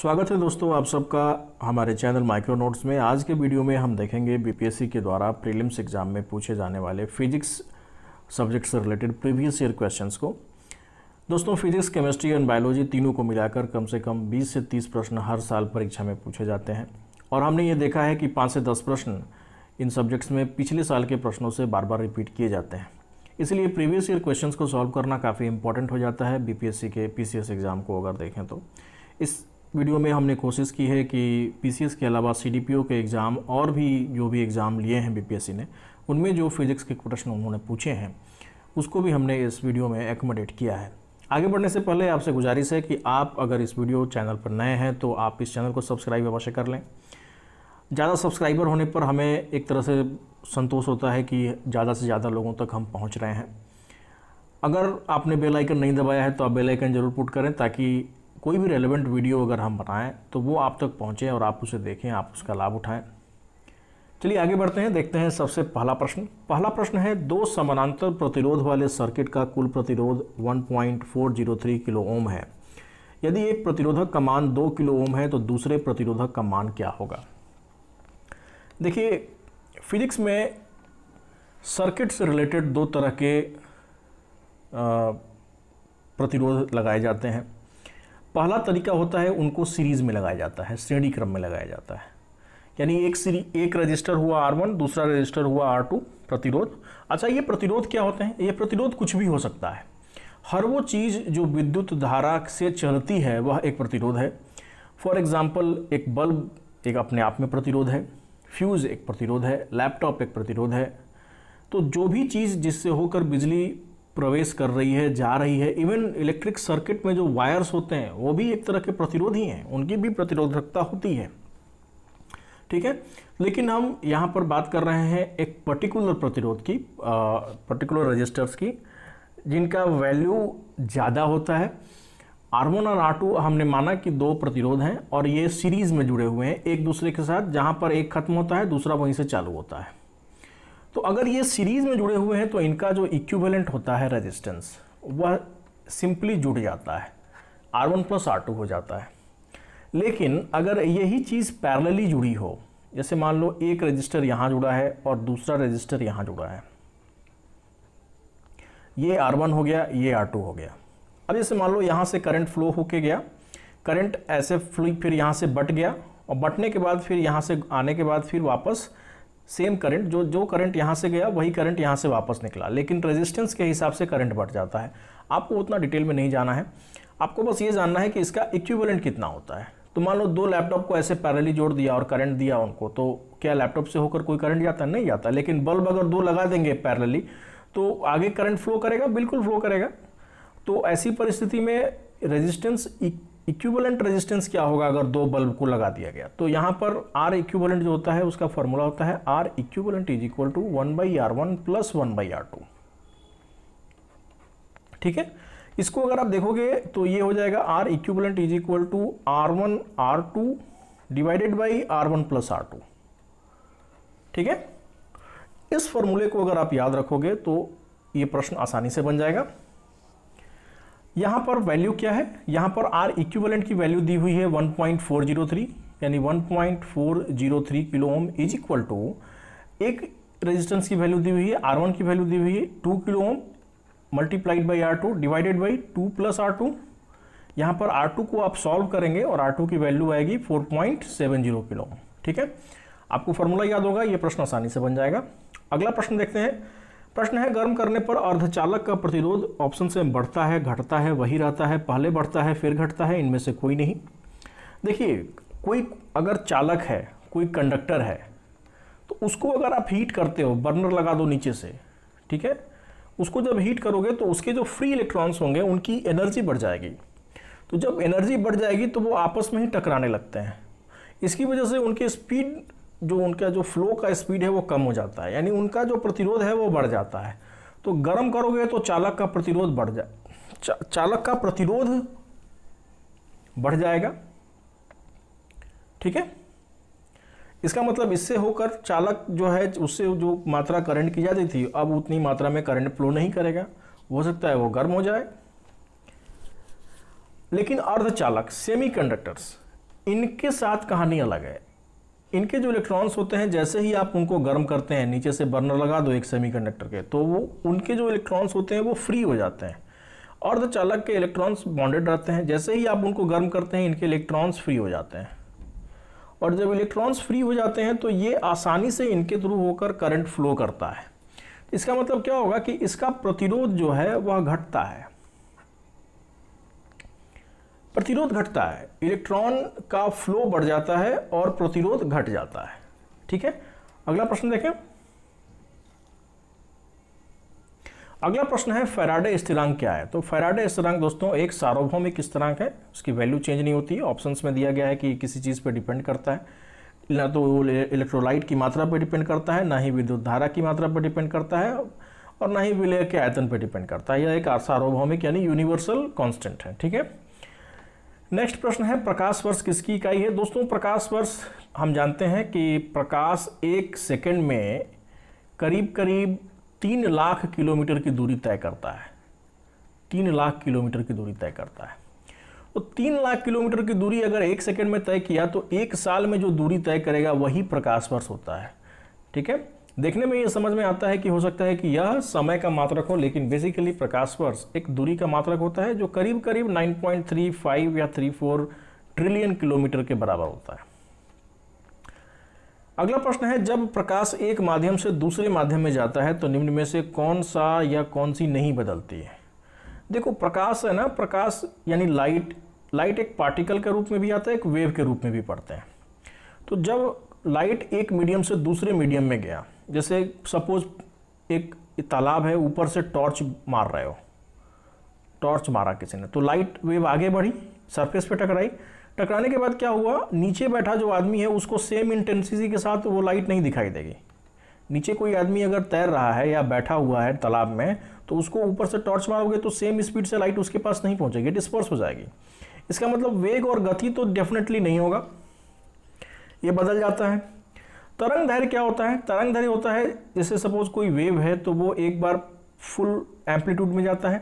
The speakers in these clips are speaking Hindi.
स्वागत है दोस्तों आप सबका हमारे चैनल माइक्रो नोट्स में आज के वीडियो में हम देखेंगे बीपीएससी के द्वारा प्रीलिम्स एग्ज़ाम में पूछे जाने वाले फिजिक्स सब्जेक्ट से रिलेटेड प्रीवियस ईयर क्वेश्चंस को दोस्तों फिजिक्स केमिस्ट्री एंड बायोलॉजी तीनों को मिलाकर कम से कम 20 से 30 प्रश्न हर साल परीक्षा में पूछे जाते हैं और हमने ये देखा है कि पाँच से दस प्रश्न इन सब्जेक्ट्स में पिछले साल के प्रश्नों से बार बार रिपीट किए जाते हैं इसलिए प्रीवियस ईयर क्वेश्चंस को सॉल्व करना काफ़ी इंपॉर्टेंट हो जाता है बीपीएससी के पीसीएस एग्ज़ाम को अगर देखें तो इस वीडियो में हमने कोशिश की है कि पीसीएस के अलावा सीडीपीओ के एग्ज़ाम और भी जो भी एग्ज़ाम लिए हैं बीपीएससी ने उनमें जो फिज़िक्स के प्रश्न उन्होंने पूछे हैं उसको भी हमने इस वीडियो में एकोमोडेट किया है आगे बढ़ने से पहले आपसे गुजारिश है कि आप अगर इस वीडियो चैनल पर नए हैं तो आप इस चैनल को सब्सक्राइब अवश्य कर लें ज़्यादा सब्सक्राइबर होने पर हमें एक तरह से संतोष होता है कि ज़्यादा से ज़्यादा लोगों तक हम पहुँच रहे हैं अगर आपने बेल आइकन नहीं दबाया है तो आप बेल आइकन जरूर पुट करें ताकि कोई भी रेलिवेंट वीडियो अगर हम बनाएं तो वो आप तक पहुँचे और आप उसे देखें आप उसका लाभ उठाएँ चलिए आगे बढ़ते हैं देखते हैं सबसे पहला प्रश्न पहला प्रश्न है दो समानांतर प्रतिरोध वाले सर्किट का कुल प्रतिरोध 1.403 किलो ओम है यदि एक प्रतिरोधक का मान दो किलो ओम है तो दूसरे प्रतिरोधक का मान क्या होगा देखिए फिजिक्स में सर्किट से रिलेटेड दो तरह के प्रतिरोध लगाए जाते हैं पहला तरीका होता है उनको सीरीज में लगाया जाता है श्रेणी क्रम में लगाया जाता है यानी एक सीरी एक रजिस्टर हुआ आर वन दूसरा रजिस्टर हुआ आर टू प्रतिरोध अच्छा ये प्रतिरोध क्या होते हैं ये प्रतिरोध कुछ भी हो सकता है हर वो चीज़ जो विद्युत धारा से चलती है वह एक प्रतिरोध है फॉर एग्ज़ाम्पल एक बल्ब एक अपने आप में प्रतिरोध है फ्यूज़ एक प्रतिरोध है लैपटॉप एक प्रतिरोध है तो जो भी चीज़ जिससे होकर बिजली प्रवेश कर रही है जा रही है इवन इलेक्ट्रिक सर्किट में जो वायर्स होते हैं वो भी एक तरह के प्रतिरोध ही हैं उनकी भी प्रतिरोधकता होती है ठीक है लेकिन हम यहाँ पर बात कर रहे हैं एक पर्टिकुलर प्रतिरोध की पर्टिकुलर रजिस्टर्स की जिनका वैल्यू ज़्यादा होता है आर वन और आर टू हमने माना कि दो प्रतिरोध हैं और ये सीरीज़ में जुड़े हुए हैं एक दूसरे के साथ जहाँ पर एक खत्म होता है दूसरा वहीं से चालू होता है तो अगर ये सीरीज में जुड़े हुए हैं तो इनका जो इक्विवेलेंट होता है रेजिस्टेंस वह सिंपली जुड़ जाता है R one plus R two हो जाता है लेकिन अगर यही चीज़ पैरेलली जुड़ी हो जैसे मान लो एक रजिस्टर यहाँ जुड़ा है और दूसरा रजिस्टर यहाँ जुड़ा है ये आर वन हो गया ये आर टू हो गया अब जैसे मान लो यहाँ से करंट फ्लो होके गया करंट ऐसे फ्लो फिर यहाँ से बट गया और बटने के बाद फिर यहाँ से आने के बाद फिर वापस सेम करंट जो जो करंट यहाँ से गया वही करंट यहाँ से वापस निकला लेकिन रेजिस्टेंस के हिसाब से करंट बढ़ जाता है आपको उतना डिटेल में नहीं जाना है आपको बस ये जानना है कि इसका इक्विवेलेंट कितना होता है तो मान लो दो लैपटॉप को ऐसे पैरेलली जोड़ दिया और करंट दिया उनको तो क्या लैपटॉप से होकर कोई करंट जाता नहीं जाता लेकिन बल्ब अगर दो लगा देंगे पैरेलली तो आगे करंट फ्लो करेगा बिल्कुल फ्लो करेगा तो ऐसी परिस्थिति में रेजिस्टेंस इक्विवेलेंट रेजिस्टेंस क्या होगा अगर दो बल्ब को लगा दिया गया तो यहाँ पर आर इक्विवेलेंट जो होता है उसका फॉर्मूला होता है R equivalent is equal to one by R one plus one by R two ठीक है इसको अगर आप देखोगे तो ये हो जाएगा R equivalent is equal to R one R two divided by R one plus R two ठीक है इस फॉर्मूले को अगर आप याद रखोगे तो ये प्रश्न आसानी से बन जाएगा यहाँ पर वैल्यू क्या है यहाँ पर आर इक्विवेलेंट की वैल्यू दी हुई है 1.403 यानी 1.403 kilo ohm is equal to एक रेजिस्टेंस की वैल्यू दी हुई है आर वन की वैल्यू दी हुई है two kilo ohm multiplied by R two divided by two plus R two यहाँ पर आर टू को आप सॉल्व करेंगे और आर टू की वैल्यू आएगी 4.70 किलो ओम ठीक है आपको फॉर्मूला याद होगा ये प्रश्न आसानी से बन जाएगा अगला प्रश्न देखते हैं प्रश्न है गर्म करने पर अर्धचालक का प्रतिरोध ऑप्शन से बढ़ता है घटता है वही रहता है पहले बढ़ता है फिर घटता है इनमें से कोई नहीं देखिए कोई अगर चालक है कोई कंडक्टर है तो उसको अगर आप हीट करते हो बर्नर लगा दो नीचे से ठीक है उसको जब हीट करोगे तो उसके जो फ्री इलेक्ट्रॉन्स होंगे उनकी एनर्जी बढ़ जाएगी तो जब एनर्जी बढ़ जाएगी तो वो आपस में ही टकराने लगते हैं इसकी वजह से उनकी स्पीड जो उनका जो फ्लो का स्पीड है वो कम हो जाता है यानी उनका जो प्रतिरोध है वो बढ़ जाता है तो गर्म करोगे तो चालक का प्रतिरोध बढ़ जा चा, चालक का प्रतिरोध बढ़ जाएगा ठीक है इसका मतलब इससे होकर चालक जो है उससे जो मात्रा करंट की जाती थी अब उतनी मात्रा में करंट फ्लो नहीं करेगा हो सकता है वो गर्म हो जाए लेकिन अर्धचालक सेमीकंडक्टर्स इनके साथ कहानी अलग है इनके जो इलेक्ट्रॉन्स होते हैं जैसे ही आप उनको गर्म करते हैं नीचे से बर्नर लगा दो एक सेमीकंडक्टर के तो वो उनके जो इलेक्ट्रॉन्स होते हैं वो फ्री हो जाते हैं और चालक के इलेक्ट्रॉन्स बॉन्डेड रहते हैं जैसे ही आप उनको गर्म करते हैं इनके इलेक्ट्रॉन्स फ्री हो जाते हैं और जब इलेक्ट्रॉन्स फ्री हो जाते हैं तो ये आसानी से इनके थ्रू होकर करंट फ्लो करता है इसका मतलब क्या होगा कि इसका प्रतिरोध जो है वह घटता है प्रतिरोध घटता है इलेक्ट्रॉन का फ्लो बढ़ जाता है और प्रतिरोध घट जाता है ठीक है अगला प्रश्न देखें अगला प्रश्न है फेराडे स्थिरांक क्या है तो फेराडे स्थिरांक दोस्तों एक सार्वभौमिक स्थिरांक है उसकी वैल्यू चेंज नहीं होती है ऑप्शंस में दिया गया है कि किसी चीज़ पर डिपेंड करता है ना तो इलेक्ट्रोलाइट की मात्रा पर डिपेंड करता है ना ही विद्युत धारा की मात्रा पर डिपेंड करता है और ना ही विलय के आयतन पर डिपेंड करता है यह एक सार्वभौमिक यानी यूनिवर्सल कांस्टेंट है ठीक है नेक्स्ट प्रश्न है प्रकाश वर्ष किसकी इकाई है दोस्तों प्रकाश वर्ष हम जानते हैं कि प्रकाश एक सेकंड में करीब करीब तीन लाख किलोमीटर की दूरी तय करता है तीन लाख किलोमीटर की दूरी तय करता है तो तीन लाख किलोमीटर की दूरी अगर एक सेकंड में तय किया तो एक साल में जो दूरी तय करेगा वही प्रकाश वर्ष होता है ठीक है देखने में ये समझ में आता है कि हो सकता है कि यह समय का मात्रक हो लेकिन बेसिकली प्रकाश वर्ष एक दूरी का मात्रक होता है जो करीब करीब 9.35 या 34 ट्रिलियन किलोमीटर के बराबर होता है अगला प्रश्न है जब प्रकाश एक माध्यम से दूसरे माध्यम में जाता है तो निम्न में से कौन सा या कौन सी नहीं बदलती है देखो प्रकाश है ना प्रकाश यानी लाइट लाइट एक पार्टिकल के रूप में भी आता है एक वेव के रूप में भी पड़ते हैं तो जब लाइट एक मीडियम से दूसरे मीडियम में गया जैसे सपोज एक तालाब है ऊपर से टॉर्च मार रहे हो टॉर्च मारा किसी ने तो लाइट वेव आगे बढ़ी सरफेस पे टकराई टकराने के बाद क्या हुआ नीचे बैठा जो आदमी है उसको सेम इंटेंसिटी के साथ वो लाइट नहीं दिखाई देगी नीचे कोई आदमी अगर तैर रहा है या बैठा हुआ है तालाब में तो उसको ऊपर से टॉर्च मारोगे तो सेम स्पीड से लाइट उसके पास नहीं पहुंचेगी डिस्पर्स हो जाएगी इसका मतलब वेग और गति तो डेफिनेटली नहीं होगा ये बदल जाता है तरंग धैर्य क्या होता है तरंग धैर्य होता है जैसे सपोज कोई वेव है तो वो एक बार फुल एम्पलीट्यूड में जाता है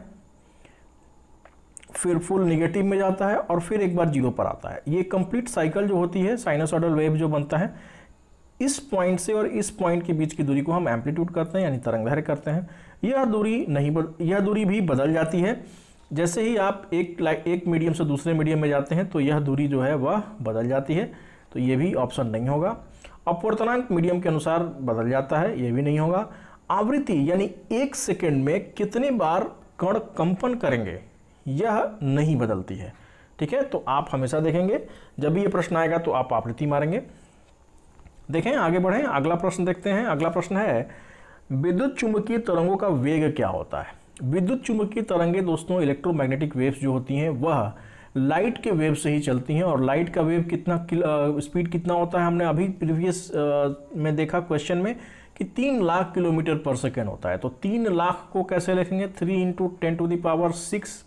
फिर फुल निगेटिव में जाता है और फिर एक बार जीरो पर आता है ये कंप्लीट साइकिल जो होती है साइनोसॉडल वेव जो बनता है इस पॉइंट से और इस पॉइंट के बीच की दूरी को हम एम्पलीट्यूड करते हैं यानी तरंग धैर्य करते हैं यह दूरी नहीं बद यह दूरी भी बदल जाती है जैसे ही आप एक एक मीडियम से दूसरे मीडियम में जाते हैं तो यह दूरी जो है वह बदल जाती है तो ये भी ऑप्शन नहीं होगा अपवर्तनांक मीडियम के अनुसार बदल जाता है यह भी नहीं होगा आवृत्ति यानी एक सेकेंड में कितनी बार कण कंपन करेंगे यह नहीं बदलती है ठीक है तो आप हमेशा देखेंगे जब भी ये प्रश्न आएगा तो आप आवृत्ति मारेंगे देखें आगे बढ़ें अगला प्रश्न देखते हैं अगला प्रश्न है विद्युत चुंबकीय तरंगों का वेग क्या होता है विद्युत चुंबकीय तरंगे दोस्तों इलेक्ट्रोमैग्नेटिक वेव्स जो होती हैं वह लाइट के वेव से ही चलती हैं और लाइट का वेव कितना स्पीड कितना होता है हमने अभी प्रीवियस में देखा क्वेश्चन में कि तीन लाख किलोमीटर पर सेकेंड होता है तो तीन लाख को कैसे लिखेंगे three into ten to the power six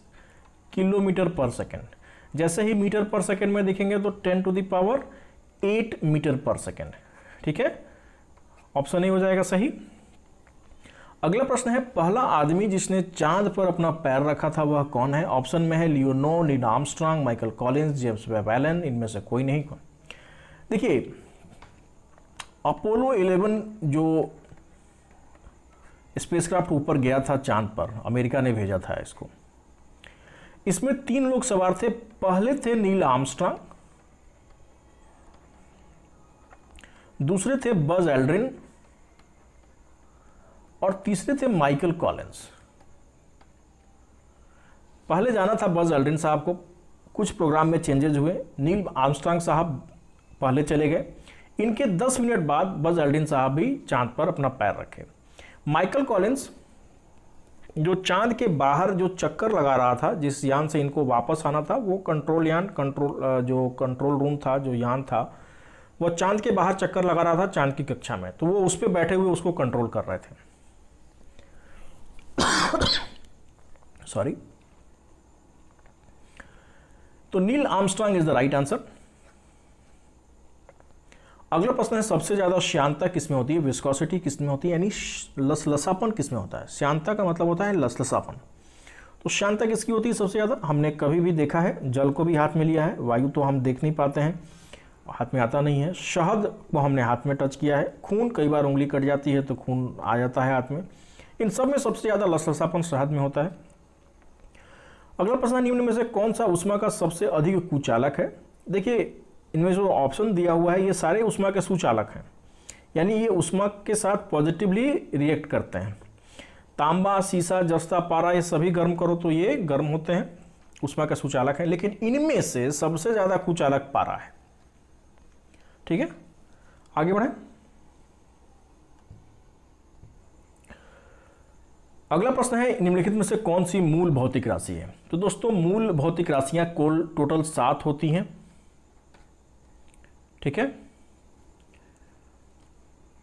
kilometre पर सेकेंड जैसे ही मीटर पर सेकेंड में देखेंगे तो ten to the power eight metre पर सेकेंड ठीक है ऑप्शन ही हो जाएगा सही अगला प्रश्न है पहला आदमी जिसने चांद पर अपना पैर रखा था वह कौन है ऑप्शन में है Leonov Neil Armstrong Michael Collins James वेबैलन इनमें से कोई नहीं कौन देखिए अपोलो 11 जो स्पेसक्राफ्ट ऊपर गया था चांद पर अमेरिका ने भेजा था इसको इसमें तीन लोग सवार थे पहले थे नील आर्मस्ट्रांग दूसरे थे बज एल्ड्रिन और तीसरे थे माइकल कॉलेंस पहले जाना था बज अल्ड्रिन साहब को कुछ प्रोग्राम में चेंजेज हुए नील आर्मस्ट्रांग साहब पहले चले गए इनके 10 मिनट बाद बज अल्ड्रिन साहब भी चांद पर अपना पैर रखे माइकल कॉलेंस जो चांद के बाहर जो चक्कर लगा रहा था जिस यान से इनको वापस आना था वो कंट्रोल यान कंट्रोल जो कंट्रोल रूम था जो यान था वो चांद के बाहर चक्कर लगा रहा था चांद की कक्षा में तो वो उस पर बैठे हुए उसको कंट्रोल कर रहे थे सॉरी तो Neil Armstrong is the right answer अगला प्रश्न है सबसे ज्यादा श्यांता किसमें होती है विस्कोसिटी किसमें होती है यानी लसलसापन किसमें होता है श्यांता का मतलब होता है लसलसापन तो श्यांता किसकी होती है सबसे ज़्यादा हमने कभी भी देखा है जल को भी हाथ में लिया है वायु तो हम देख नहीं पाते हैं हाथ में आता नहीं है शहद को हमने हाथ में टच किया है खून कई बार उंगली कट जाती है तो खून आ जाता है हाथ में इन सब में सबसे ज़्यादा लसलसापन शहद में होता है अगला प्रश्न निम्न में से कौन सा उष्मा का सबसे अधिक कुचालक है देखिए इनमें जो ऑप्शन दिया हुआ है ये सारे उष्मा के सुचालक हैं यानी ये उष्मा के साथ पॉजिटिवली रिएक्ट करते हैं तांबा सीसा जस्ता पारा ये सभी गर्म करो तो ये गर्म होते हैं उष्मा का सुचालक है लेकिन इनमें से सबसे ज़्यादा कुचालक पारा है ठीक है आगे बढ़ें अगला प्रश्न है निम्नलिखित में से कौन सी मूल भौतिक राशि है तो दोस्तों मूल भौतिक राशियां कुल टोटल सात होती हैं ठीक है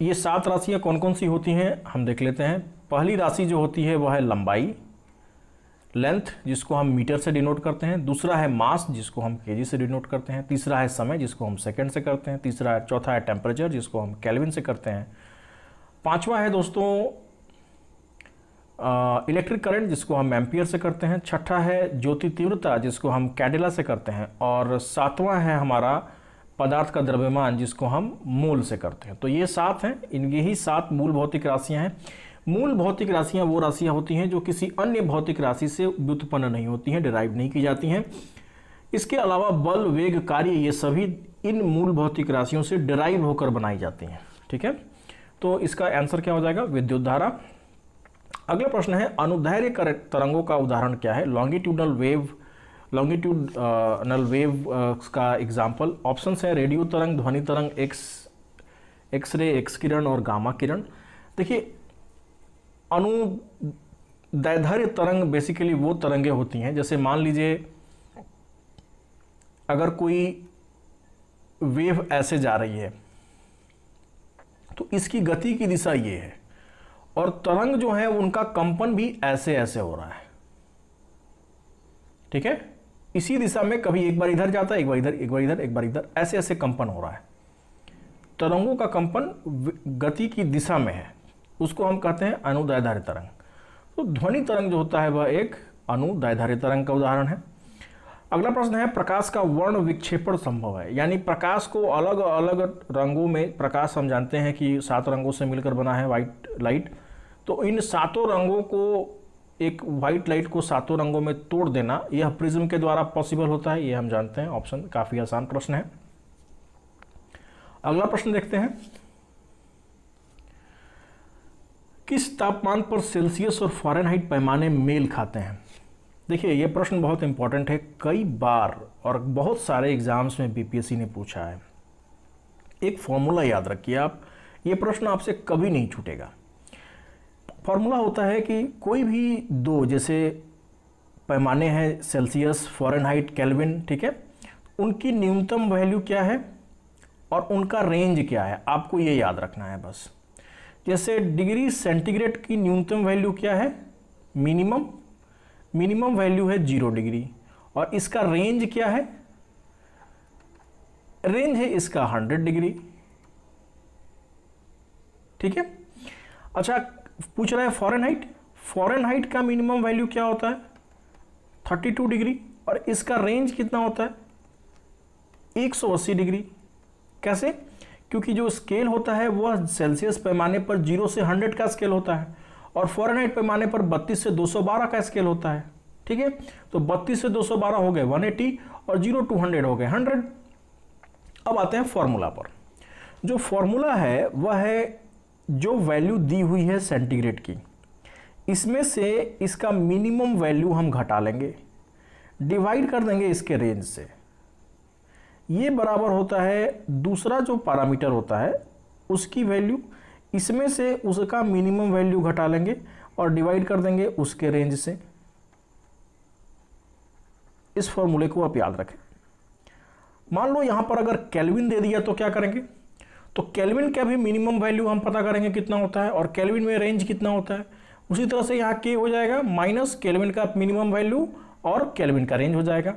ये सात राशियां कौन कौन सी होती हैं हम देख लेते हैं पहली राशि जो होती है वह है लंबाई लेंथ जिसको हम मीटर से डिनोट करते हैं दूसरा है मास जिसको हम के से डिनोट करते हैं तीसरा है समय जिसको हम सेकंड से करते हैं तीसरा है चौथा है टेम्परेचर जिसको हम कैलविन से करते हैं पांचवा है दोस्तों इलेक्ट्रिक करंट जिसको हम एम्पियर से करते हैं छठा है ज्योति तीव्रता जिसको हम कैडेला से करते हैं और सातवां है हमारा पदार्थ का द्रव्यमान जिसको हम मूल से करते हैं तो ये सात हैं इन ही सात मूल भौतिक राशियाँ हैं मूल भौतिक राशियाँ वो राशियाँ होती हैं जो किसी अन्य भौतिक राशि से व्युत्पन्न नहीं होती हैं डिराइव नहीं की जाती हैं इसके अलावा बल वेग कार्य ये सभी इन मूल भौतिक राशियों से डिराइव होकर बनाई जाती हैं ठीक है तो इसका आंसर क्या हो जाएगा विद्युत धारा अगला प्रश्न है अनुदैर्य तरंगों का उदाहरण क्या है longitudinal wave longitudinal wave का एग्जाम्पल ऑप्शंस है रेडियो तरंग ध्वनि तरंग एक्स एक्सरे एक्स किरण और गामा किरण देखिए अनुदैर्य तरंग बेसिकली वो तरंगें होती हैं जैसे मान लीजिए अगर कोई वेव ऐसे जा रही है तो इसकी गति की दिशा ये है और तरंग जो है उनका कंपन भी ऐसे ऐसे हो रहा है ठीक है इसी दिशा में कभी एक बार इधर जाता है एक बार इधर एक बार इधर एक बार इधर ऐसे ऐसे कंपन हो रहा है तरंगों का कंपन गति की दिशा में है उसको हम कहते हैं अनुदायधारित तरंग तो ध्वनि तरंग जो होता है वह एक अनुदायधारी तरंग का उदाहरण है अगला प्रश्न है प्रकाश का वर्ण विक्षेपण संभव है यानी प्रकाश को अलग अलग रंगों में प्रकाश हम जानते हैं कि सात रंगों से मिलकर बना है व्हाइट लाइट तो इन सातों रंगों को एक वाइट लाइट को सातों रंगों में तोड़ देना यह प्रिज्म के द्वारा पॉसिबल होता है यह हम जानते हैं ऑप्शन काफ़ी आसान प्रश्न है अगला प्रश्न देखते हैं किस तापमान पर सेल्सियस और फॉरेनहाइट पैमाने मेल खाते हैं देखिए यह प्रश्न बहुत इंपॉर्टेंट है कई बार और बहुत सारे एग्जाम्स में बीपीएससी ने पूछा है एक फॉर्मूला याद रखिए आप ये प्रश्न आपसे कभी नहीं छूटेगा फॉर्मूला होता है कि कोई भी दो जैसे पैमाने हैं सेल्सियस हाइट कैलविन ठीक है उनकी न्यूनतम वैल्यू क्या है और उनका रेंज क्या है आपको ये याद रखना है बस जैसे डिग्री सेंटीग्रेड की न्यूनतम वैल्यू क्या है मिनिमम मिनिमम वैल्यू है जीरो डिग्री और इसका रेंज क्या है रेंज है इसका हंड्रेड डिग्री ठीक है अच्छा पूछ रहा है फॉरन हाइट फॉरन हाइट का मिनिमम वैल्यू क्या होता है 32 डिग्री और इसका रेंज कितना होता है 180 डिग्री कैसे क्योंकि जो स्केल होता है वह सेल्सियस पैमाने पर जीरो से हंड्रेड का स्केल होता है और फॉरन हाइट पैमाने पर बत्तीस से 212 का स्केल होता है ठीक है तो बत्तीस से 212 हो गए 180 और जीरो टू हंड्रेड हो गए हंड्रेड अब आते हैं फॉर्मूला पर जो फॉर्मूला है वह है जो वैल्यू दी हुई है सेंटीग्रेड की इसमें से इसका मिनिमम वैल्यू हम घटा लेंगे डिवाइड कर देंगे इसके रेंज से ये बराबर होता है दूसरा जो पैरामीटर होता है उसकी वैल्यू इसमें से उसका मिनिमम वैल्यू घटा लेंगे और डिवाइड कर देंगे उसके रेंज से इस फॉर्मूले को आप याद रखें मान लो यहाँ पर अगर कैलविन दे दिया तो क्या करेंगे तो केल्विन का भी मिनिमम वैल्यू हम पता करेंगे कितना होता है और केल्विन में रेंज कितना होता है उसी तरह से यहाँ के हो जाएगा माइनस केल्विन का मिनिमम वैल्यू और केल्विन का रेंज हो जाएगा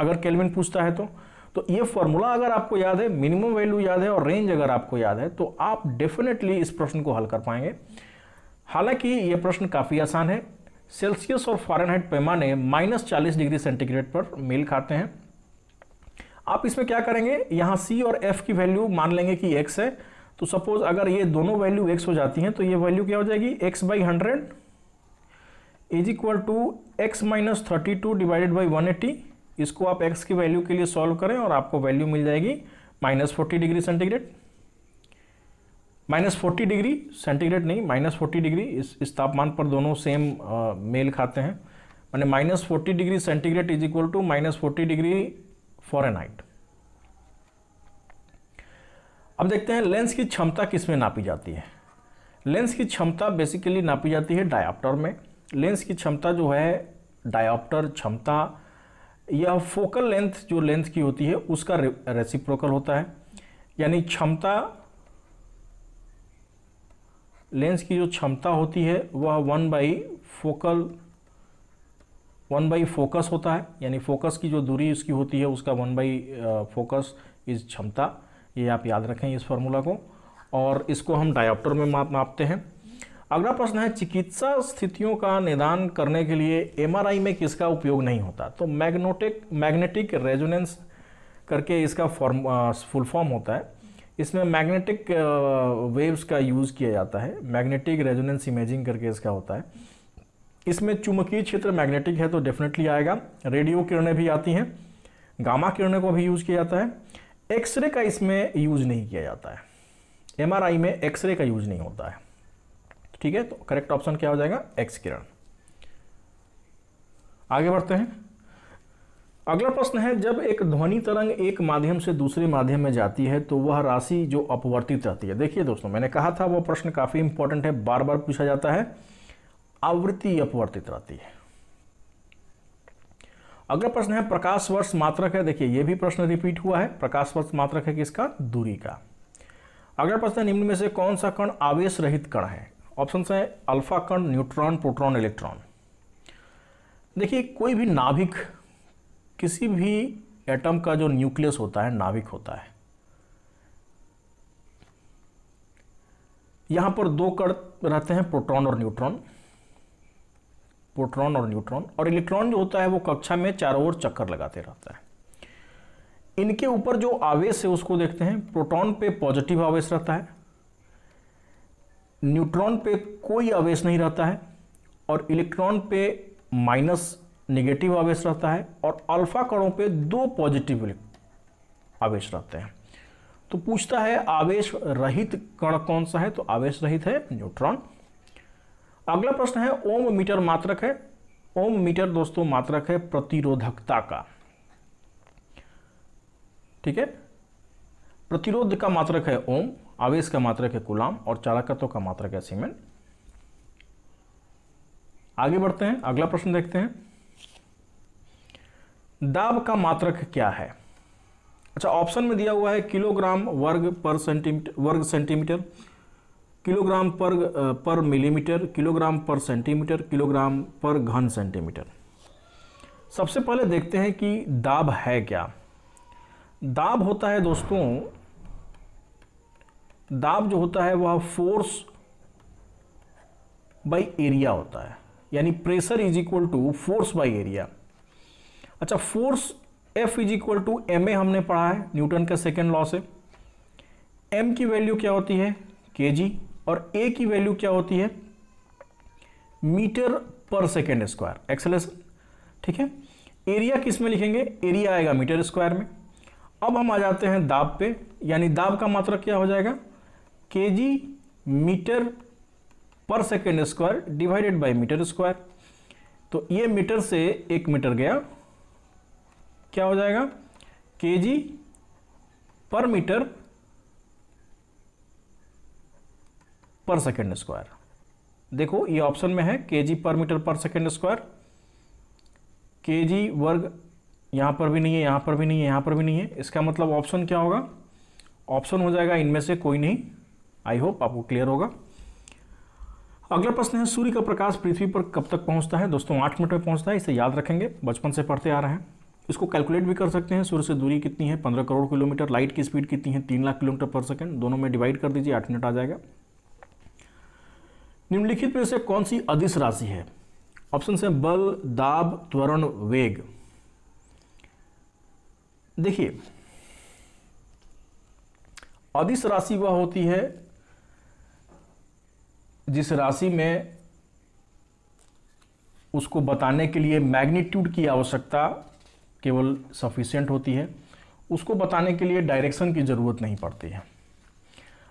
अगर केल्विन पूछता है तो तो ये फॉर्मूला अगर आपको याद है मिनिमम वैल्यू याद है और रेंज अगर आपको याद है तो आप डेफिनेटली इस प्रश्न को हल कर पाएंगे हालांकि ये प्रश्न काफ़ी आसान है सेल्सियस और फॉरनहाइट पैमाने माइनस चालीस डिग्री सेंटीग्रेड पर मेल खाते हैं आप इसमें क्या करेंगे यहाँ सी और एफ की वैल्यू मान लेंगे कि एक्स है तो सपोज अगर ये दोनों वैल्यू एक्स हो जाती हैं तो ये वैल्यू क्या हो जाएगी X by hundred is equal to X minus thirty two divided by one eighty इसको आप एक्स की वैल्यू के लिए सॉल्व करें और आपको वैल्यू मिल जाएगी minus forty degree centigrade minus forty degree centigrade नहीं माइनस फोर्टी डिग्री इस इस तापमान पर दोनों सेम आ, uh, मेल खाते हैं मैंने minus forty degree centigrade is equal to minus forty degree Fahrenheit अब देखते हैं लेंस की क्षमता किसमें नापी जाती है लेंस की क्षमता बेसिकली नापी जाती है डायोप्टर में लेंस की क्षमता जो है डायोप्टर क्षमता या फोकल लेंथ जो लेंथ की होती है उसका रेसिप्रोकल होता है यानी क्षमता लेंस की जो क्षमता होती है वह one by focal one by focus होता है यानी फोकस की जो दूरी इसकी होती है उसका वन बाई फोकस इज क्षमता ये आप याद रखें इस फॉर्मूला को और इसको हम डायोप्टर में माप मापते हैं अगला प्रश्न है चिकित्सा स्थितियों का निदान करने के लिए एमआरआई में किसका उपयोग नहीं होता तो मैग्नोटिक मैग्नेटिक रेजोनेंस करके इसका फॉर्म फुल फॉर्म होता है इसमें मैग्नेटिक वेव्स का यूज़ किया जाता है मैग्नेटिक रेजोनेंस इमेजिंग करके इसका होता है इसमें चुंबकीय क्षेत्र मैग्नेटिक है तो डेफिनेटली आएगा रेडियो किरणें भी आती हैं गामा किरणों को भी यूज़ किया जाता है एक्सरे का इसमें यूज़ नहीं किया जाता है एमआरआई में एक्सरे का यूज़ नहीं होता है ठीक है तो करेक्ट ऑप्शन क्या हो जाएगा एक्स किरण आगे बढ़ते हैं अगला प्रश्न है जब एक ध्वनि तरंग एक माध्यम से दूसरे माध्यम में जाती है तो वह राशि जो अपवर्तित रहती है देखिए दोस्तों मैंने कहा था वह प्रश्न काफ़ी इंपॉर्टेंट है बार बार पूछा जाता है आवृत्ति अपवर्तित रहती है अगला प्रश्न है प्रकाश वर्ष मात्रक है देखिए यह भी प्रश्न रिपीट हुआ है प्रकाश वर्ष मात्रक है किसका दूरी का अगला प्रश्न निम्न में से कौन सा कण आवेश रहित कण है ऑप्शन है अल्फा कण न्यूट्रॉन प्रोटॉन इलेक्ट्रॉन देखिए कोई भी नाभिक किसी भी एटम का जो न्यूक्लियस होता है नाभिक होता है यहां पर दो कण रहते हैं प्रोटॉन और न्यूट्रॉन प्रोटॉन और न्यूट्रॉन और इलेक्ट्रॉन जो होता है वो कक्षा में चारों ओर चक्कर लगाते रहता है इनके ऊपर जो आवेश है उसको देखते हैं प्रोटॉन पे पॉजिटिव आवेश रहता है न्यूट्रॉन पे कोई आवेश नहीं रहता है और इलेक्ट्रॉन पे माइनस नेगेटिव आवेश रहता है और अल्फा कणों पे दो पॉजिटिव आवेश रहते हैं तो पूछता है आवेश रहित कण कौन सा है तो आवेश रहित है न्यूट्रॉन अगला प्रश्न है ओम मीटर मात्रक है ओम मीटर दोस्तों मात्रक है प्रतिरोधकता का ठीक है प्रतिरोध का मात्रक है ओम आवेश का मात्रक है कुलाम और चालकत्व का मात्रक है सीमेंट आगे बढ़ते हैं अगला प्रश्न देखते हैं दाब का मात्रक क्या है अच्छा ऑप्शन में दिया हुआ है किलोग्राम वर्ग पर सेंटीमीटर वर्ग सेंटीमीटर किलोग्राम पर पर मिलीमीटर किलोग्राम पर सेंटीमीटर किलोग्राम पर घन सेंटीमीटर सबसे पहले देखते हैं कि दाब है क्या दाब होता है दोस्तों दाब जो होता है वह फोर्स बाय एरिया होता है यानी pressure is equal to force by area अच्छा force F is equal to M A हमने पढ़ा है न्यूटन का सेकेंड लॉ से एम की वैल्यू क्या होती है के जी और ए की वैल्यू क्या होती है मीटर पर सेकेंड स्क्वायर एक्सलेशन ठीक है एरिया किस में लिखेंगे एरिया आएगा मीटर स्क्वायर में अब हम आ जाते हैं दाब पे यानी दाब का मात्रा क्या हो जाएगा के जी मीटर पर second square divided by metre square तो ये मीटर से एक मीटर गया क्या हो जाएगा के जी पर मीटर पर सेकेंड स्क्वायर देखो ये ऑप्शन में है के जी पर मीटर पर सेकेंड स्क्वायर के जी वर्ग यहाँ पर भी नहीं है यहाँ पर भी नहीं है यहाँ पर भी नहीं है इसका मतलब ऑप्शन क्या होगा ऑप्शन हो जाएगा इनमें से कोई नहीं आई होप आपको क्लियर होगा अगला प्रश्न है सूर्य का प्रकाश पृथ्वी पर कब तक पहुंचता है दोस्तों आठ मिनट में पहुंचता है इसे याद रखेंगे बचपन से पढ़ते आ रहे हैं इसको कैलकुलेट भी कर सकते हैं सूर्य से दूरी कितनी है पंद्रह करोड़ किलोमीटर लाइट की स्पीड कितनी है तीन लाख किलोमीटर पर सेकेंड दोनों में डिवाइड कर दीजिए आठ मिनट आ जाएगा निम्नलिखित में से कौन सी अदिश राशि है ऑप्शन है बल दाब त्वरण वेग देखिए अदिश राशि वह होती है जिस राशि में उसको बताने के लिए मैग्नीट्यूड की आवश्यकता केवल सफिशियंट होती है उसको बताने के लिए डायरेक्शन की ज़रूरत नहीं पड़ती है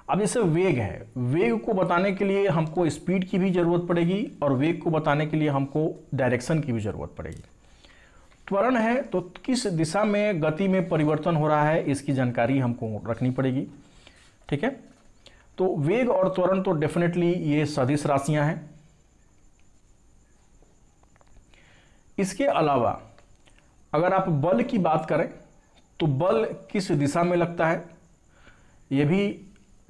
अब जैसे वेग है वेग को बताने के लिए हमको स्पीड की भी ज़रूरत पड़ेगी और वेग को बताने के लिए हमको डायरेक्शन की भी ज़रूरत पड़ेगी त्वरण है तो किस दिशा में गति में परिवर्तन हो रहा है इसकी जानकारी हमको रखनी पड़ेगी ठीक है तो वेग और त्वरण तो डेफिनेटली ये सदिश राशियां हैं इसके अलावा अगर आप बल की बात करें तो बल किस दिशा में लगता है यह भी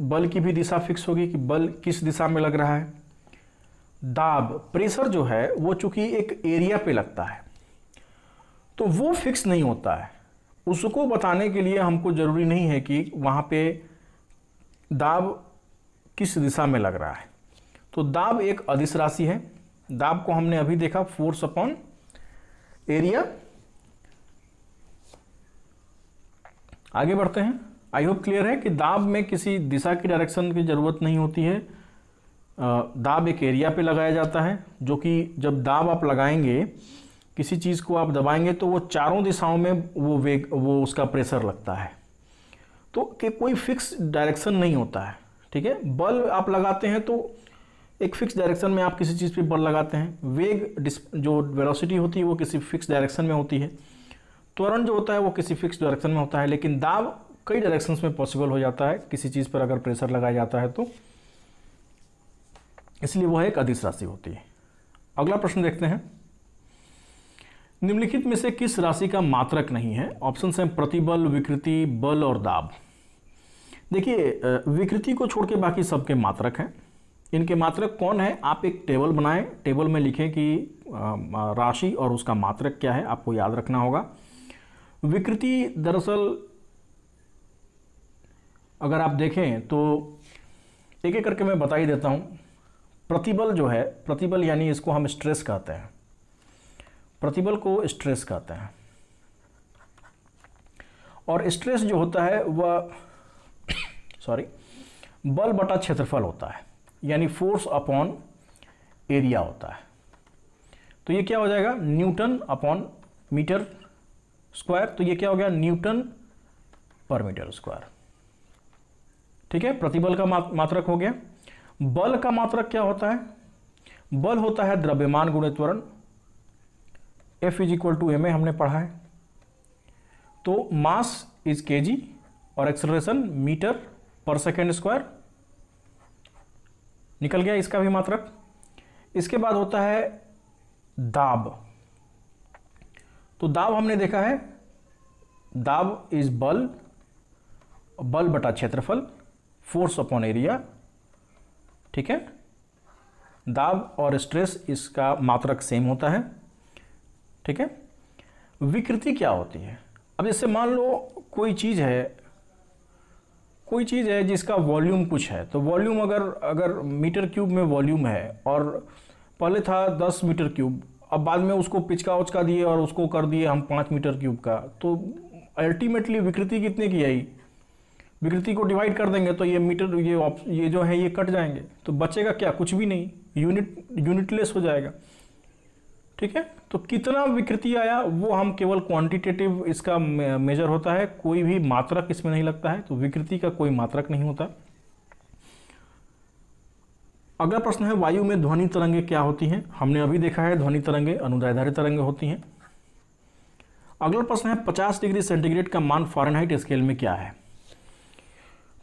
बल की भी दिशा फिक्स होगी कि बल किस दिशा में लग रहा है दाब प्रेशर जो है वो चूंकि एक एरिया पे लगता है तो वो फिक्स नहीं होता है उसको बताने के लिए हमको ज़रूरी नहीं है कि वहाँ पे दाब किस दिशा में लग रहा है तो दाब एक अदिश राशि है दाब को हमने अभी देखा फोर्स अपॉन एरिया आगे बढ़ते हैं आई होप क्लियर है कि दाब में किसी दिशा की डायरेक्शन की ज़रूरत नहीं होती है दाब एक एरिया पे लगाया जाता है जो कि जब दाब आप लगाएंगे किसी चीज़ को आप दबाएंगे तो वो चारों दिशाओं में वो वेग वो उसका प्रेशर लगता है तो कि कोई फिक्स डायरेक्शन नहीं होता है ठीक है बल आप लगाते हैं तो एक फिक्स डायरेक्शन में आप किसी चीज़ पे बल लगाते हैं वेग जो वेलोसिटी होती है वो किसी फिक्स डायरेक्शन में होती है त्वरण जो होता है वो किसी फिक्स डायरेक्शन में होता है लेकिन दाब कई डायरेक्शंस में पॉसिबल हो जाता है किसी चीज़ पर अगर प्रेशर लगाया जाता है तो इसलिए वह एक अधिस राशि होती है अगला प्रश्न देखते हैं निम्नलिखित में से किस राशि का मात्रक नहीं है ऑप्शन हैं प्रतिबल विकृति बल और दाब देखिए विकृति को छोड़ के बाकी सबके मात्रक हैं इनके मात्रक कौन है आप एक टेबल बनाएं टेबल में लिखें कि राशि और उसका मात्रक क्या है आपको याद रखना होगा विकृति दरअसल अगर आप देखें तो एक एक करके मैं बता ही देता हूँ प्रतिबल जो है प्रतिबल यानी इसको हम स्ट्रेस कहते हैं प्रतिबल को स्ट्रेस कहते हैं और स्ट्रेस जो होता है वह सॉरी बल बटा क्षेत्रफल होता है यानी फोर्स अपॉन एरिया होता है तो ये क्या हो जाएगा न्यूटन अपॉन मीटर स्क्वायर तो ये क्या हो गया न्यूटन पर मीटर स्क्वायर ठीक है प्रतिबल का मात्रक हो गया बल का मात्रक क्या होता है बल होता है द्रव्यमान गुण त्वरण F is equal to M A हमने पढ़ा है तो मास इज के जी और एक्सलरेशन मीटर पर सेकेंड स्क्वायर निकल गया इसका भी मात्रक इसके बाद होता है दाब तो दाब हमने देखा है दाब इज बल बल बटा क्षेत्रफल फोर्स अपॉन एरिया ठीक है दाब और स्ट्रेस इसका मात्रक सेम होता है ठीक है विकृति क्या होती है अब जैसे मान लो कोई चीज़ है कोई चीज़ है जिसका वॉल्यूम कुछ है तो वॉल्यूम अगर अगर मीटर क्यूब में वॉल्यूम है और पहले था दस मीटर क्यूब अब बाद में उसको पिचका उचका दिए और उसको कर दिए हम पाँच मीटर क्यूब का तो अल्टीमेटली विकृति कितने की आई विकृति को डिवाइड कर देंगे तो ये मीटर ये ये जो है ये कट जाएंगे तो बचेगा क्या कुछ भी नहीं यूनिट यूनिटलेस हो जाएगा ठीक है तो कितना विकृति आया वो हम केवल क्वांटिटेटिव इसका मेजर होता है कोई भी मात्रक इसमें नहीं लगता है तो विकृति का कोई मात्रक नहीं होता अगला प्रश्न है वायु में ध्वनि तरंगे क्या होती हैं हमने अभी देखा है ध्वनि तरंगे अनुदायधारी तरंगे होती हैं अगला प्रश्न है 50 डिग्री सेंटीग्रेड का मान फॉरनहाइट स्केल में क्या है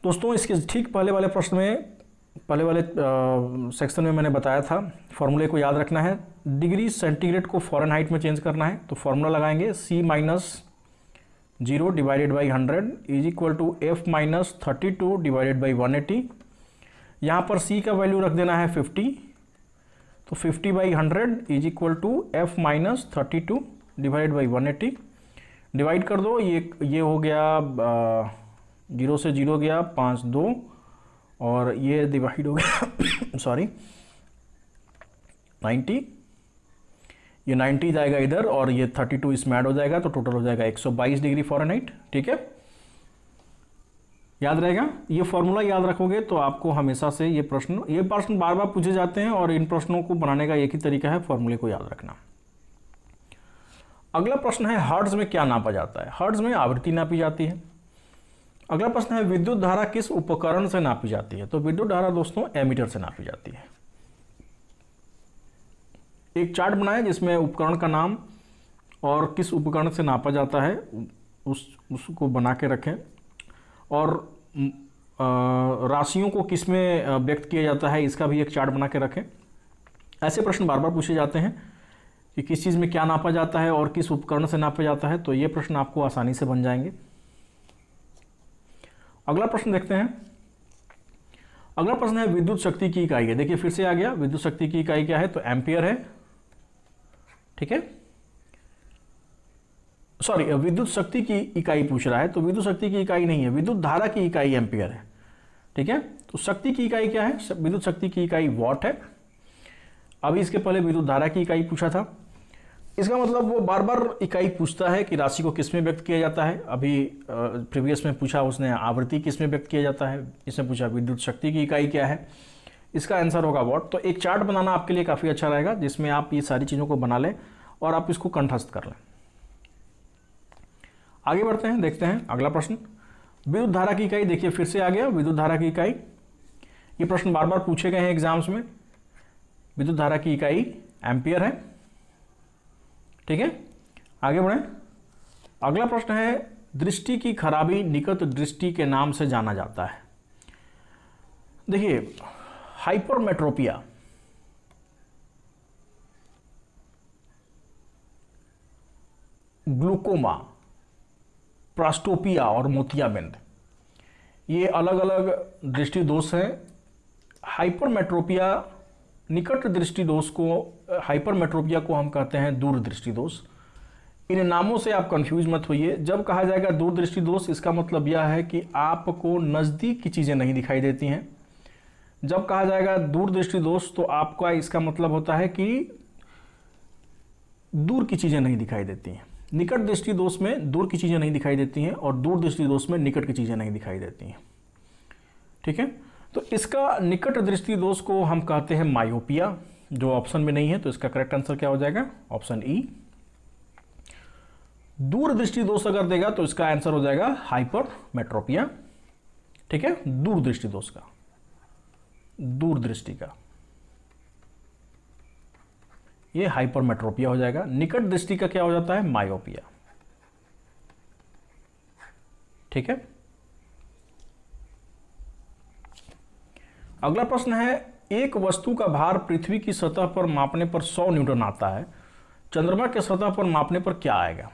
दोस्तों इसके ठीक पहले वाले प्रश्न में पहले वाले सेक्शन में मैंने बताया था फॉर्मूले को याद रखना है डिग्री सेंटीग्रेड को फॉरन हाइट में चेंज करना है तो फॉर्मूला लगाएंगे C minus zero divided by hundred is equal to F minus thirty two divided by one eighty यहाँ पर सी का वैल्यू रख देना है फिफ्टी तो fifty by hundred is equal to F minus thirty two divided by one eighty divide कर दो ये ये हो गया आ, जीरो से जीरो गया पाँच दो और ये डिवाइड हो गया सॉरी नाइन्टी ये नाइन्टी जाएगा इधर और ये टू इसमें ऐड हो जाएगा तो टोटल हो जाएगा एक सौ बाईस डिग्री फॉरनहाइट ठीक है याद रहेगा ये फॉर्मूला याद रखोगे तो आपको हमेशा से ये प्रश्न ये प्रश्न बार बार पूछे जाते हैं और इन प्रश्नों को बनाने का एक ही तरीका है फॉर्मूले को याद रखना अगला प्रश्न है हर्ड्स में क्या नापा जाता है हर्ड्स में आवृत्ति नापी जाती है अगला प्रश्न है विद्युत धारा किस उपकरण से नापी जाती है तो विद्युत धारा दोस्तों एमीटर से नापी जाती है एक चार्ट बनाए जिसमें उपकरण का नाम और किस उपकरण से नापा जाता है उस उसको बना के रखें और राशियों को किस में व्यक्त किया जाता है इसका भी एक चार्ट बना के रखें ऐसे प्रश्न बार बार पूछे जाते हैं कि किस चीज़ में क्या नापा जाता है और किस उपकरण से नापा जाता है तो ये प्रश्न आपको आसानी से बन जाएंगे अगला प्रश्न देखते हैं अगला प्रश्न है विद्युत शक्ति की इकाई है देखिए फिर से आ गया विद्युत शक्ति की इकाई क्या है तो एम्पियर है ठीक है सॉरी विद्युत शक्ति की इकाई पूछ रहा है तो विद्युत शक्ति की इकाई नहीं है विद्युत धारा की इकाई एम्पियर है ठीक है तो शक्ति की इकाई क्या है विद्युत शक्ति की इकाई वॉट है अभी इसके पहले विद्युत धारा की इकाई पूछा था इसका मतलब वो बार बार इकाई पूछता है कि राशि को किस में व्यक्त किया जाता है अभी प्रीवियस में पूछा उसने आवृत्ति किस में व्यक्त किया जाता है इसने पूछा विद्युत शक्ति की इकाई क्या है इसका आंसर होगा वॉट तो एक चार्ट बनाना आपके लिए काफ़ी अच्छा रहेगा जिसमें आप ये सारी चीज़ों को बना लें और आप इसको कंठस्थ कर लें आगे बढ़ते हैं देखते हैं अगला प्रश्न विद्युत धारा की इकाई देखिए फिर से आ गया विद्युत धारा की इकाई ये प्रश्न बार बार पूछे गए हैं एग्जाम्स में विद्युत धारा की इकाई एम्पियर है ठीक है आगे बढ़ें अगला प्रश्न है दृष्टि की खराबी निकट दृष्टि के नाम से जाना जाता है देखिए हाइपरमेट्रोपिया ग्लूकोमा प्रास्टोपिया और मोतियाबिंद ये अलग अलग दृष्टि दोष हैं हाइपरमेट्रोपिया निकट दृष्टि दोष को हाइपरमेट्रोपिया को हम कहते हैं दूरदृष्टि दोष इन नामों से आप कंफ्यूज मत होइए जब कहा जाएगा दूरदृष्टि दोष इसका मतलब यह है कि आपको नज़दीक की चीज़ें नहीं दिखाई देती हैं जब कहा जाएगा दूरदृष्टि दोष तो आपका इसका मतलब होता है कि दूर की चीज़ें नहीं दिखाई देती हैं निकट दृष्टि दोष में दूर की चीज़ें नहीं दिखाई देती हैं और दूर दृष्टि दोष में निकट की चीज़ें नहीं दिखाई देती हैं ठीक है तो इसका निकट दृष्टि दोष को हम कहते हैं मायोपिया जो ऑप्शन में नहीं है तो इसका करेक्ट आंसर क्या हो जाएगा ऑप्शन ई e। दूरदृष्टि दोष अगर देगा तो इसका आंसर हो जाएगा हाइपर मेट्रोपिया ठीक है दूरदृष्टि दोष का दूरदृष्टि का ये हाइपर मेट्रोपिया हो जाएगा निकट दृष्टि का क्या हो जाता है मायोपिया ठीक है अगला प्रश्न है एक वस्तु का भार पृथ्वी की सतह पर मापने पर 100 न्यूटन आता है चंद्रमा के सतह पर मापने पर क्या आएगा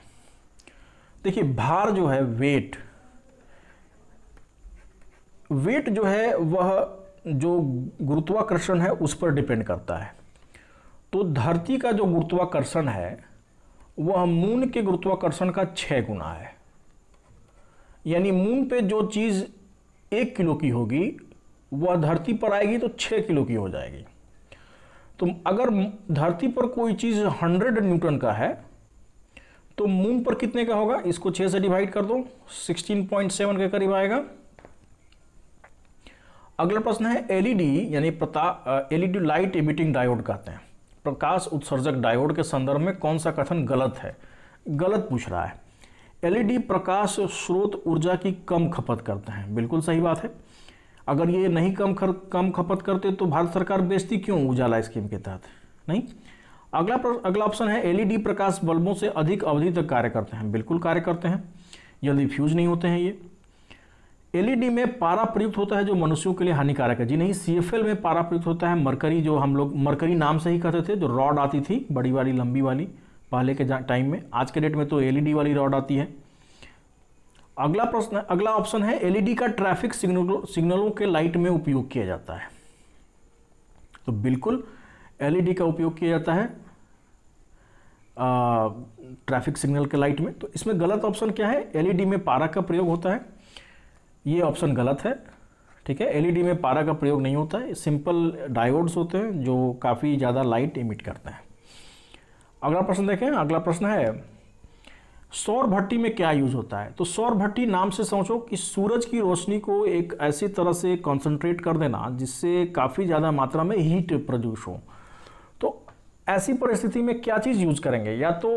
देखिए भार जो है वेट वेट जो है वह जो गुरुत्वाकर्षण है उस पर डिपेंड करता है तो धरती का जो गुरुत्वाकर्षण है वह मून के गुरुत्वाकर्षण का छः गुना है यानी मून पे जो चीज़ एक किलो की होगी वह धरती पर आएगी तो छः किलो की हो जाएगी तो अगर धरती पर कोई चीज़ हंड्रेड न्यूटन का है तो मून पर कितने का होगा इसको छः से डिवाइड कर दो सिक्सटीन पॉइंट सेवन के करीब आएगा अगला प्रश्न है एलईडी यानी एलईडी लाइट इमिटिंग डायोड कहते हैं प्रकाश उत्सर्जक डायोड के संदर्भ में कौन सा कथन गलत है गलत पूछ रहा है एलईडी प्रकाश स्रोत ऊर्जा की कम खपत करते हैं बिल्कुल सही बात है अगर ये नहीं कम खर कम खपत करते तो भारत सरकार बेचती क्यों उजाला स्कीम के तहत नहीं अगला अगला ऑप्शन है एलईडी प्रकाश बल्बों से अधिक अवधि तक कार्य करते हैं बिल्कुल कार्य करते हैं जल्दी फ्यूज नहीं होते हैं ये एलईडी में पारा प्रयुक्त होता है जो मनुष्यों के लिए हानिकारक है जी नहीं सीएफएल में पारा प्रयुक्त होता है मरकरी जो हम लोग मरकरी नाम से ही कहते थे जो रॉड आती थी बड़ी वाली लंबी वाली पहले के टाइम में आज के डेट में तो एलईडी वाली रॉड आती है अगला प्रश्न अगला ऑप्शन है एलईडी e का ट्रैफिक सिग्नल सिग्नलों के लाइट में उपयोग किया जाता है तो बिल्कुल एलईडी e का उपयोग किया जाता है ट्रैफिक सिग्नल के लाइट में तो इसमें गलत ऑप्शन क्या है एलईडी e में पारा का प्रयोग होता है ये ऑप्शन गलत है ठीक है एलईडी में पारा का प्रयोग नहीं होता है सिंपल डायोड्स होते हैं जो काफ़ी ज़्यादा लाइट इमिट करते हैं अगला प्रश्न देखें अगला प्रश्न है सौर भट्टी में क्या यूज होता है तो सौर भट्टी नाम से समझो कि सूरज की रोशनी को एक ऐसी तरह से कंसंट्रेट कर देना जिससे काफ़ी ज़्यादा मात्रा में हीट प्रोड्यूस हो तो ऐसी परिस्थिति में क्या चीज़ यूज करेंगे या तो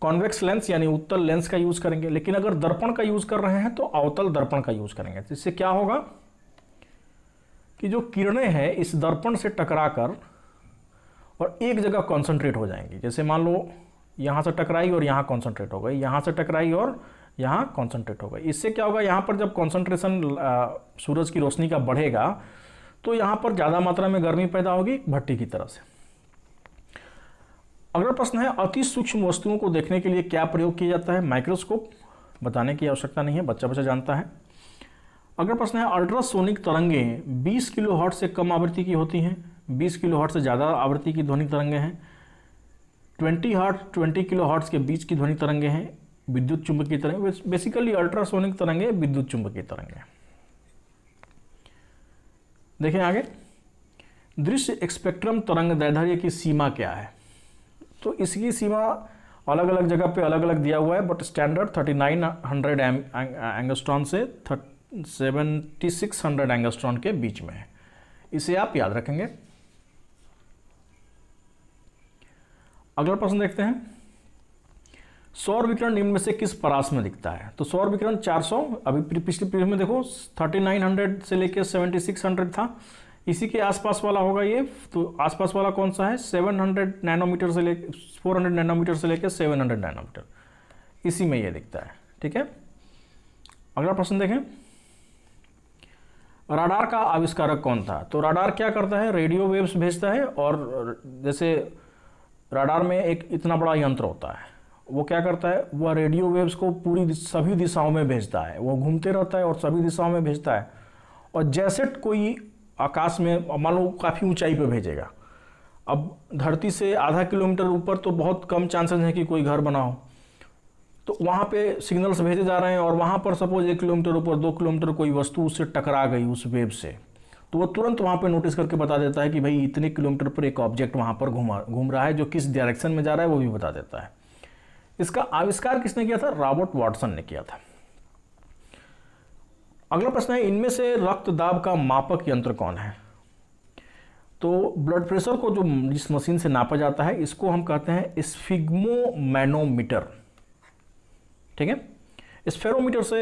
कॉन्वेक्स लेंस यानी उत्तल लेंस का यूज करेंगे लेकिन अगर दर्पण का यूज कर रहे हैं तो अवतल दर्पण का यूज करेंगे जिससे तो क्या होगा कि जो किरणें हैं इस दर्पण से टकरा कर और एक जगह कॉन्सेंट्रेट हो जाएंगी जैसे मान लो यहाँ से टकराई और यहाँ कॉन्सेंट्रेट हो गई यहाँ से टकराई और यहाँ कॉन्सनट्रेट हो गई इससे क्या होगा यहाँ पर जब कॉन्सेंट्रेशन सूरज की रोशनी का बढ़ेगा तो यहाँ पर ज़्यादा मात्रा में गर्मी पैदा होगी भट्टी की तरह से अगला प्रश्न है अति सूक्ष्म वस्तुओं को देखने के लिए क्या प्रयोग किया जाता है माइक्रोस्कोप बताने की आवश्यकता नहीं है बच्चा बच्चा जानता है अगला प्रश्न है अल्ट्रासोनिक तरंगे 20 किलो हॉट से कम आवृत्ति की होती हैं 20 किलो हॉट से ज़्यादा आवृत्ति की ध्वनिक तरंगे हैं twenty hertz twenty kilo hertz के बीच की ध्वनि तरंगे हैं विद्युत चुंबकीय तरंगे बेसिकली अल्ट्रासोनिक तरंगे विद्युत चुंबकीय तरंगे देखें आगे दृश्य स्पेक्ट्रम तरंग दैधर्य की सीमा क्या है तो इसकी सीमा अलग अलग जगह पे अलग अलग दिया हुआ है बट स्टैंडर्ड 3900 एंगस्ट्रॉन से 7600 एंगस्ट्रॉन के बीच में है इसे आप याद रखेंगे अगला प्रश्न देखते हैं सौर विकरण निम्न में से किस परास में दिखता है तो सौर विकरण 400 अभी पिछले पीरियड में देखो 3900 से लेकर 7600 था इसी के आसपास वाला होगा ये तो आसपास वाला कौन सा है 700 नैनोमीटर से लेकर 400 नैनोमीटर से लेकर 700 नैनोमीटर इसी में ये दिखता है ठीक है अगला प्रश्न देखें राडार का आविष्कारक कौन था तो राडार क्या करता है रेडियो वेव्स भेजता है और जैसे राडार में एक इतना बड़ा यंत्र होता है वो क्या करता है वह रेडियो वेव्स को पूरी सभी दिशाओं में भेजता है वो घूमते रहता है और सभी दिशाओं में भेजता है और जैसे कोई आकाश में मान लो काफ़ी ऊंचाई पर भेजेगा अब धरती से आधा किलोमीटर ऊपर तो बहुत कम चांसेस हैं कि कोई घर बना हो तो वहाँ पे सिग्नल्स भेजे जा रहे हैं और वहाँ पर सपोज एक किलोमीटर ऊपर दो किलोमीटर कोई वस्तु उससे टकरा गई उस वेव से तो वह तुरंत वहाँ पर नोटिस करके बता देता है कि भाई इतने किलोमीटर पर एक ऑब्जेक्ट वहाँ पर घूमा घूम रहा है जो किस डायरेक्शन में जा रहा है वो भी बता देता है इसका आविष्कार किसने किया था रॉबर्ट वाटसन ने किया था अगला प्रश्न है इनमें से रक्त दाब का मापक यंत्र कौन है तो ब्लड प्रेशर को जो जिस मशीन से नापा जाता है इसको हम कहते हैं स्फिग्मोमैनोमीटर ठीक है स्फेरोमीटर से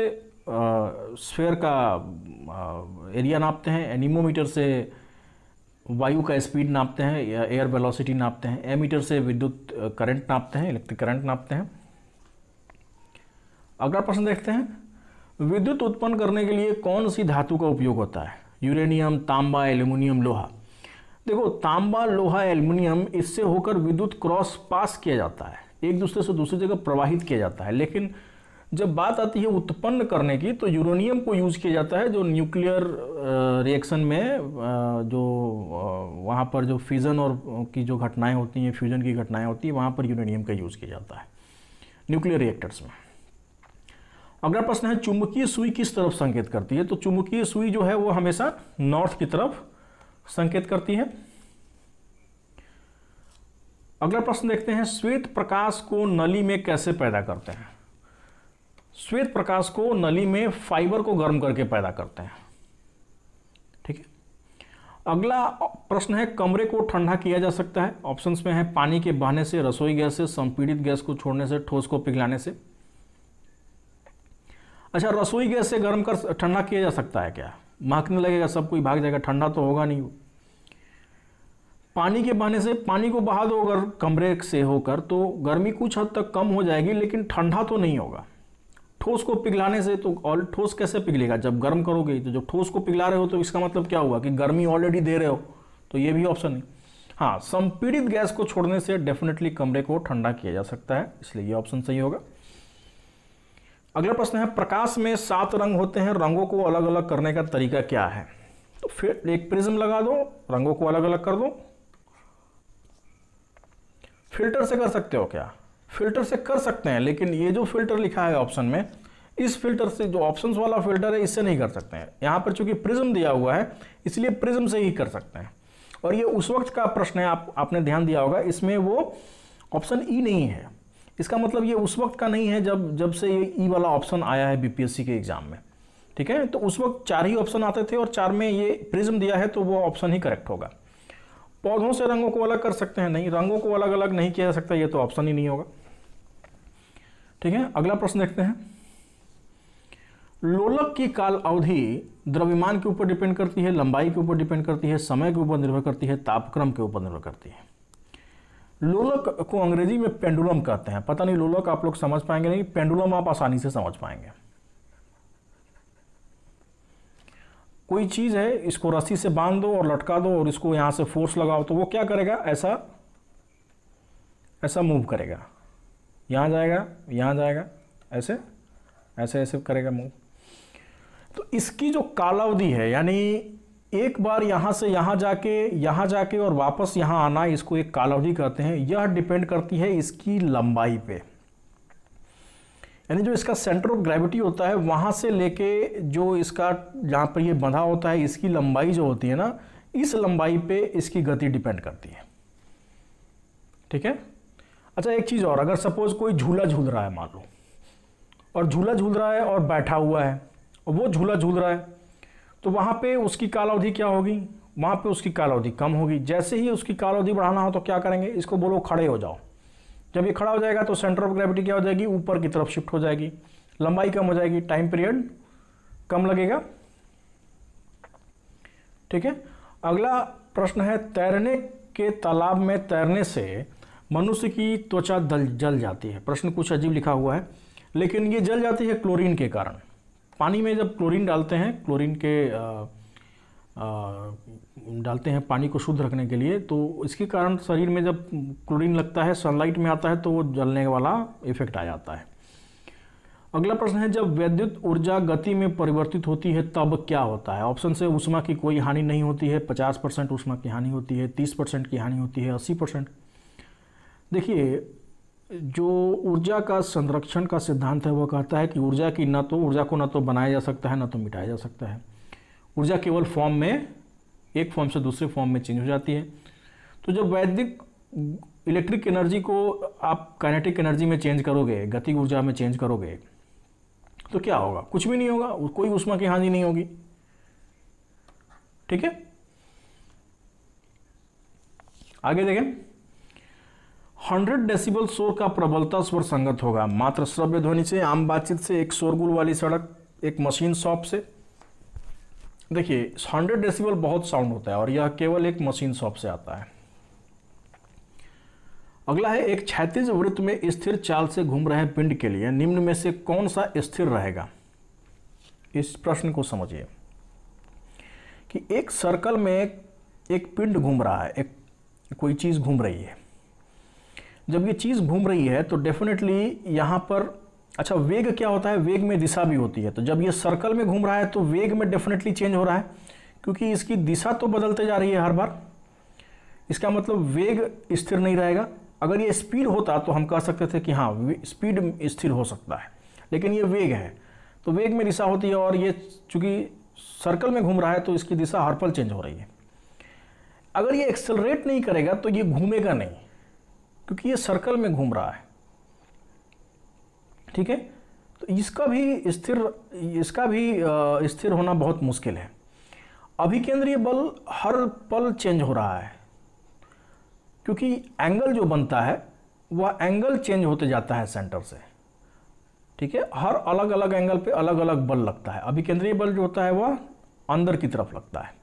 स्फेयर का एरिया नापते हैं एनीमोमीटर से वायु का स्पीड नापते हैं या एयर वेलोसिटी नापते हैं एमीटर से विद्युत करंट नापते हैं इलेक्ट्रिक करंट नापते हैं अगला प्रश्न देखते हैं विद्युत उत्पन्न करने के लिए कौन सी धातु का उपयोग होता है यूरेनियम तांबा एल्यूमिनियम लोहा देखो तांबा लोहा एल्यूमिनियम इससे होकर विद्युत क्रॉस पास किया जाता है एक दूसरे से दूसरी जगह प्रवाहित किया जाता है लेकिन जब बात आती है उत्पन्न करने की तो यूरेनियम को यूज़ किया जाता है जो न्यूक्लियर रिएक्शन में जो वहाँ पर जो फ्यूज़न और की जो घटनाएं होती हैं फ्यूज़न की घटनाएं होती हैं वहाँ पर यूरेनियम का यूज़ किया जाता है न्यूक्लियर रिएक्टर्स में अगला प्रश्न है चुंबकीय सुई किस तरफ संकेत करती है तो चुंबकीय सुई जो है वो हमेशा नॉर्थ की तरफ संकेत करती है अगला प्रश्न देखते हैं श्वेत प्रकाश को नली में कैसे पैदा करते हैं श्वेत प्रकाश को नली में फाइबर को गर्म करके पैदा करते हैं ठीक है अगला प्रश्न है कमरे को ठंडा किया जा सकता है ऑप्शंस में है पानी के बहाने से रसोई गैस से संपीड़ित गैस को छोड़ने से ठोस को पिघलाने से अच्छा रसोई गैस से गर्म कर ठंडा किया जा सकता है क्या महकने लगेगा सब कोई भाग जाएगा ठंडा तो होगा नहीं पानी के बहाने से पानी को बहा दो अगर कमरे से होकर तो गर्मी कुछ हद तक कम हो जाएगी लेकिन ठंडा तो नहीं होगा ठोस को पिघलाने से तो ऑल ठोस कैसे पिघलेगा जब गर्म करोगे तो जब ठोस को पिघला रहे हो तो इसका मतलब क्या हुआ कि गर्मी ऑलरेडी दे रहे हो तो ये भी ऑप्शन है हाँ संपीड़ित गैस को छोड़ने से डेफिनेटली कमरे को ठंडा किया जा सकता है इसलिए ये ऑप्शन सही होगा अगला प्रश्न है प्रकाश में सात रंग होते हैं रंगों को अलग अलग करने का तरीका क्या है तो फिर एक प्रिज्म लगा दो रंगों को अलग अलग कर दो फिल्टर से कर सकते हो क्या फिल्टर से कर सकते हैं लेकिन ये जो फिल्टर लिखा है ऑप्शन में इस फिल्टर से जो ऑप्शन वाला फिल्टर है इससे नहीं कर सकते हैं यहाँ पर चूंकि प्रिज्म दिया हुआ है इसलिए प्रिज्म से ही कर सकते हैं और ये उस वक्त का प्रश्न है आप आपने ध्यान दिया होगा इसमें वो ऑप्शन ई नहीं है इसका मतलब ये उस वक्त का नहीं है जब जब से ये ई वाला ऑप्शन आया है बीपीएससी के एग्जाम में ठीक है तो उस वक्त चार ही ऑप्शन आते थे और चार में ये प्रिज्म दिया है तो वो ऑप्शन ही करेक्ट होगा पौधों से रंगों को अलग कर सकते हैं नहीं रंगों को अलग अलग नहीं किया जा सकता ये तो ऑप्शन ही नहीं होगा ठीक है अगला प्रश्न देखते हैं लोलक की काल अवधि द्रव्यमान के ऊपर डिपेंड करती है लंबाई के ऊपर डिपेंड करती है समय के ऊपर निर्भर करती है तापक्रम के ऊपर निर्भर करती है लोलक को अंग्रेजी में पेंडुलम कहते हैं पता नहीं लोलक आप लोग समझ पाएंगे नहीं पेंडुलम आप आसानी से समझ पाएंगे कोई चीज़ है इसको रस्सी से बांध दो और लटका दो और इसको यहां से फोर्स लगाओ तो वो क्या करेगा ऐसा ऐसा मूव करेगा यहाँ जाएगा यहाँ जाएगा ऐसे ऐसे ऐसे करेगा मूव तो इसकी जो कालावधि है यानी एक बार यहाँ से यहाँ जाके यहाँ जाके और वापस यहाँ आना इसको एक कालावधि कहते हैं यह डिपेंड करती है इसकी लंबाई पे यानी जो इसका सेंटर ऑफ ग्रेविटी होता है वहाँ से लेके जो इसका जहाँ पर ये बंधा होता है इसकी लंबाई जो होती है ना इस लंबाई पे इसकी गति डिपेंड करती है ठीक है अच्छा एक चीज़ और अगर सपोज कोई झूला झूल रहा है मान लो और झूला झूल रहा है और बैठा हुआ है और वो झूला झूल रहा है तो वहाँ पे उसकी कालावधि क्या होगी वहाँ पे उसकी कालावधि कम होगी जैसे ही उसकी कालावधि बढ़ाना हो तो क्या करेंगे इसको बोलो खड़े हो जाओ जब ये खड़ा हो जाएगा तो सेंटर ऑफ ग्रेविटी क्या हो जाएगी ऊपर की तरफ शिफ्ट हो जाएगी लंबाई कम हो जाएगी टाइम पीरियड कम लगेगा ठीक है अगला प्रश्न है तैरने के तालाब में तैरने से मनुष्य की त्वचा दल जल जाती है प्रश्न कुछ अजीब लिखा हुआ है लेकिन ये जल जाती है क्लोरीन के कारण पानी में जब क्लोरीन डालते हैं क्लोरीन के आ, आ, डालते हैं पानी को शुद्ध रखने के लिए तो इसके कारण शरीर में जब क्लोरीन लगता है सनलाइट में आता है तो वो जलने वाला इफेक्ट आ जाता है अगला प्रश्न है जब वैद्युत ऊर्जा गति में परिवर्तित होती है तब क्या होता है ऑप्शन से उष्मा की कोई हानि नहीं होती है 50 परसेंट उष्मा की हानि होती है 30 परसेंट की हानि होती है 80 परसेंट देखिए जो ऊर्जा का संरक्षण का सिद्धांत है वह कहता है कि ऊर्जा की ना तो ऊर्जा को ना तो बनाया जा सकता है ना तो मिटाया जा सकता है ऊर्जा केवल फॉर्म में एक फॉर्म से दूसरे फॉर्म में चेंज हो जाती है तो जब वैदिक इलेक्ट्रिक एनर्जी को आप काइनेटिक एनर्जी में चेंज करोगे गति ऊर्जा में चेंज करोगे तो क्या होगा कुछ भी नहीं होगा कोई उष्मा की हानि नहीं होगी ठीक है आगे देखें 100 डेसिबल शोर का प्रबलता स्वर संगत होगा मात्र श्रव्य ध्वनि से आम बातचीत से एक शोरगुल वाली सड़क एक मशीन शॉप से देखिए 100 डेसिबल बहुत साउंड होता है और यह केवल एक मशीन शॉप से आता है अगला है एक क्षैतिज वृत्त में स्थिर चाल से घूम रहे पिंड के लिए निम्न में से कौन सा स्थिर रहेगा इस प्रश्न को समझिए कि एक सर्कल में एक पिंड घूम रहा है एक कोई चीज़ घूम रही है जब ये चीज़ घूम रही है तो डेफिनेटली यहाँ पर अच्छा वेग क्या होता है वेग में दिशा भी होती है तो जब ये सर्कल में घूम रहा है तो वेग में डेफिनेटली चेंज हो रहा है क्योंकि इसकी दिशा तो बदलते जा रही है हर बार इसका मतलब वेग स्थिर नहीं रहेगा अगर ये स्पीड होता तो हम कह सकते थे कि हाँ स्पीड स्थिर हो सकता है लेकिन ये वेग है तो वेग में दिशा होती है और ये चूँकि सर्कल में घूम रहा है तो इसकी दिशा हर पल चेंज हो रही है अगर ये एक्सेलरेट नहीं करेगा तो ये घूमेगा नहीं क्योंकि ये सर्कल में घूम रहा है ठीक है तो इसका भी स्थिर इसका भी स्थिर होना बहुत मुश्किल है अभिकेंद्रीय बल हर पल चेंज हो रहा है क्योंकि एंगल जो बनता है वह एंगल चेंज होते जाता है सेंटर से ठीक है हर अलग अलग एंगल पे अलग अलग बल लगता है अभिकेंद्रीय बल जो होता है वह अंदर की तरफ लगता है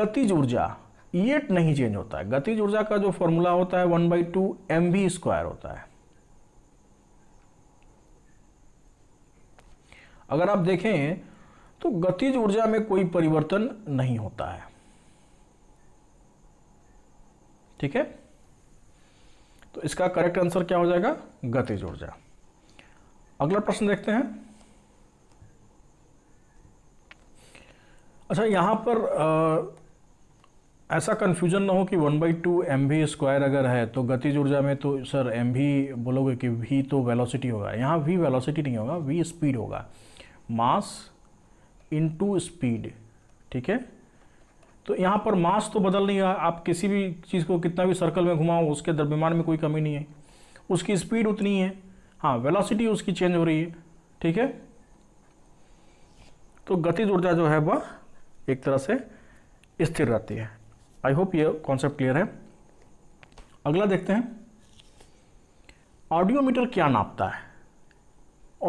गतिज ऊर्जा ईएट नहीं चेंज होता है गतिज ऊर्जा का जो फॉर्मूला होता है one by two M B square होता है अगर आप देखें तो गतिज ऊर्जा में कोई परिवर्तन नहीं होता है ठीक है तो इसका करेक्ट आंसर क्या हो जाएगा गतिज ऊर्जा अगला प्रश्न देखते हैं अच्छा यहां पर आ, ऐसा कन्फ्यूजन ना हो कि one by two M V square अगर है तो गतिज ऊर्जा में तो सर एम वी बोलोगे कि वी तो वेलोसिटी होगा यहाँ वी वेलोसिटी नहीं होगा वी स्पीड होगा मास इनटू स्पीड ठीक है तो यहाँ पर मास तो बदल नहीं रहा आप किसी भी चीज़ को कितना भी सर्कल में घुमाओ उसके द्रव्यमान में कोई कमी नहीं है उसकी स्पीड उतनी है हाँ वेलासिटी उसकी चेंज हो रही है ठीक है तो गतिज ऊर्जा जो है वह एक तरह से स्थिर रहती है आई होप ये कॉन्सेप्ट क्लियर है अगला देखते हैं ऑडियोमीटर क्या नापता है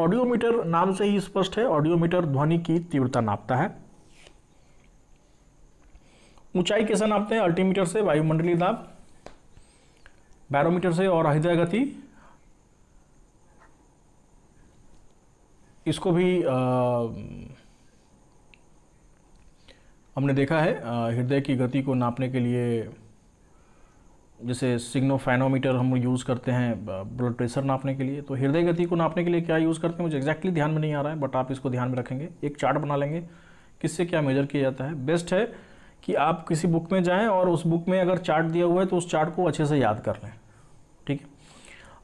ऑडियोमीटर नाम से ही स्पष्ट है ऑडियोमीटर ध्वनि की तीव्रता नापता है ऊंचाई कैसे नापते हैं अल्टीमीटर से वायुमंडलीय दाब बैरोमीटर से और हृदय गति इसको भी आ, हमने देखा है हृदय की गति को नापने के लिए जैसे सिग्नोफेनोमीटर हम यूज़ करते हैं ब्लड प्रेशर नापने के लिए तो हृदय गति को नापने के लिए क्या यूज़ करते हैं मुझे एक्जैक्टली ध्यान में नहीं आ रहा है बट आप इसको ध्यान में रखेंगे एक चार्ट बना लेंगे किससे क्या मेजर किया जाता है बेस्ट है कि आप किसी बुक में जाएं और उस बुक में अगर चार्ट दिया हुआ है तो उस चार्ट को अच्छे से याद कर लें ठीक है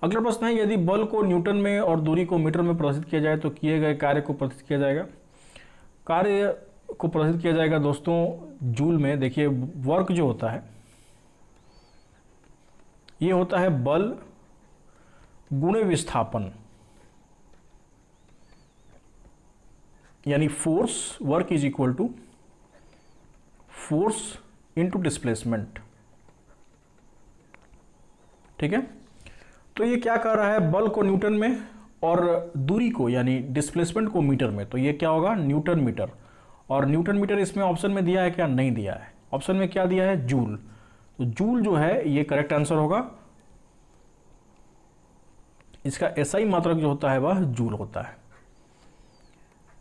अगला प्रश्न है यदि बल को न्यूटन में और दूरी को मीटर में प्रदर्शित किया जाए तो किए गए कार्य को प्रदर्शित किया जाएगा कार्य को प्रदर्शित किया जाएगा दोस्तों जूल में देखिए वर्क जो होता है ये होता है बल गुणे विस्थापन यानी force work is equal to force into displacement ठीक है तो ये क्या कर रहा है बल को न्यूटन में और दूरी को यानी डिस्प्लेसमेंट को मीटर में तो ये क्या होगा न्यूटन मीटर और न्यूटन मीटर इसमें ऑप्शन में दिया है क्या नहीं दिया है ऑप्शन में क्या दिया है जूल तो जूल जो है ये करेक्ट आंसर होगा इसका एसआई मात्रक जो होता है वह जूल होता है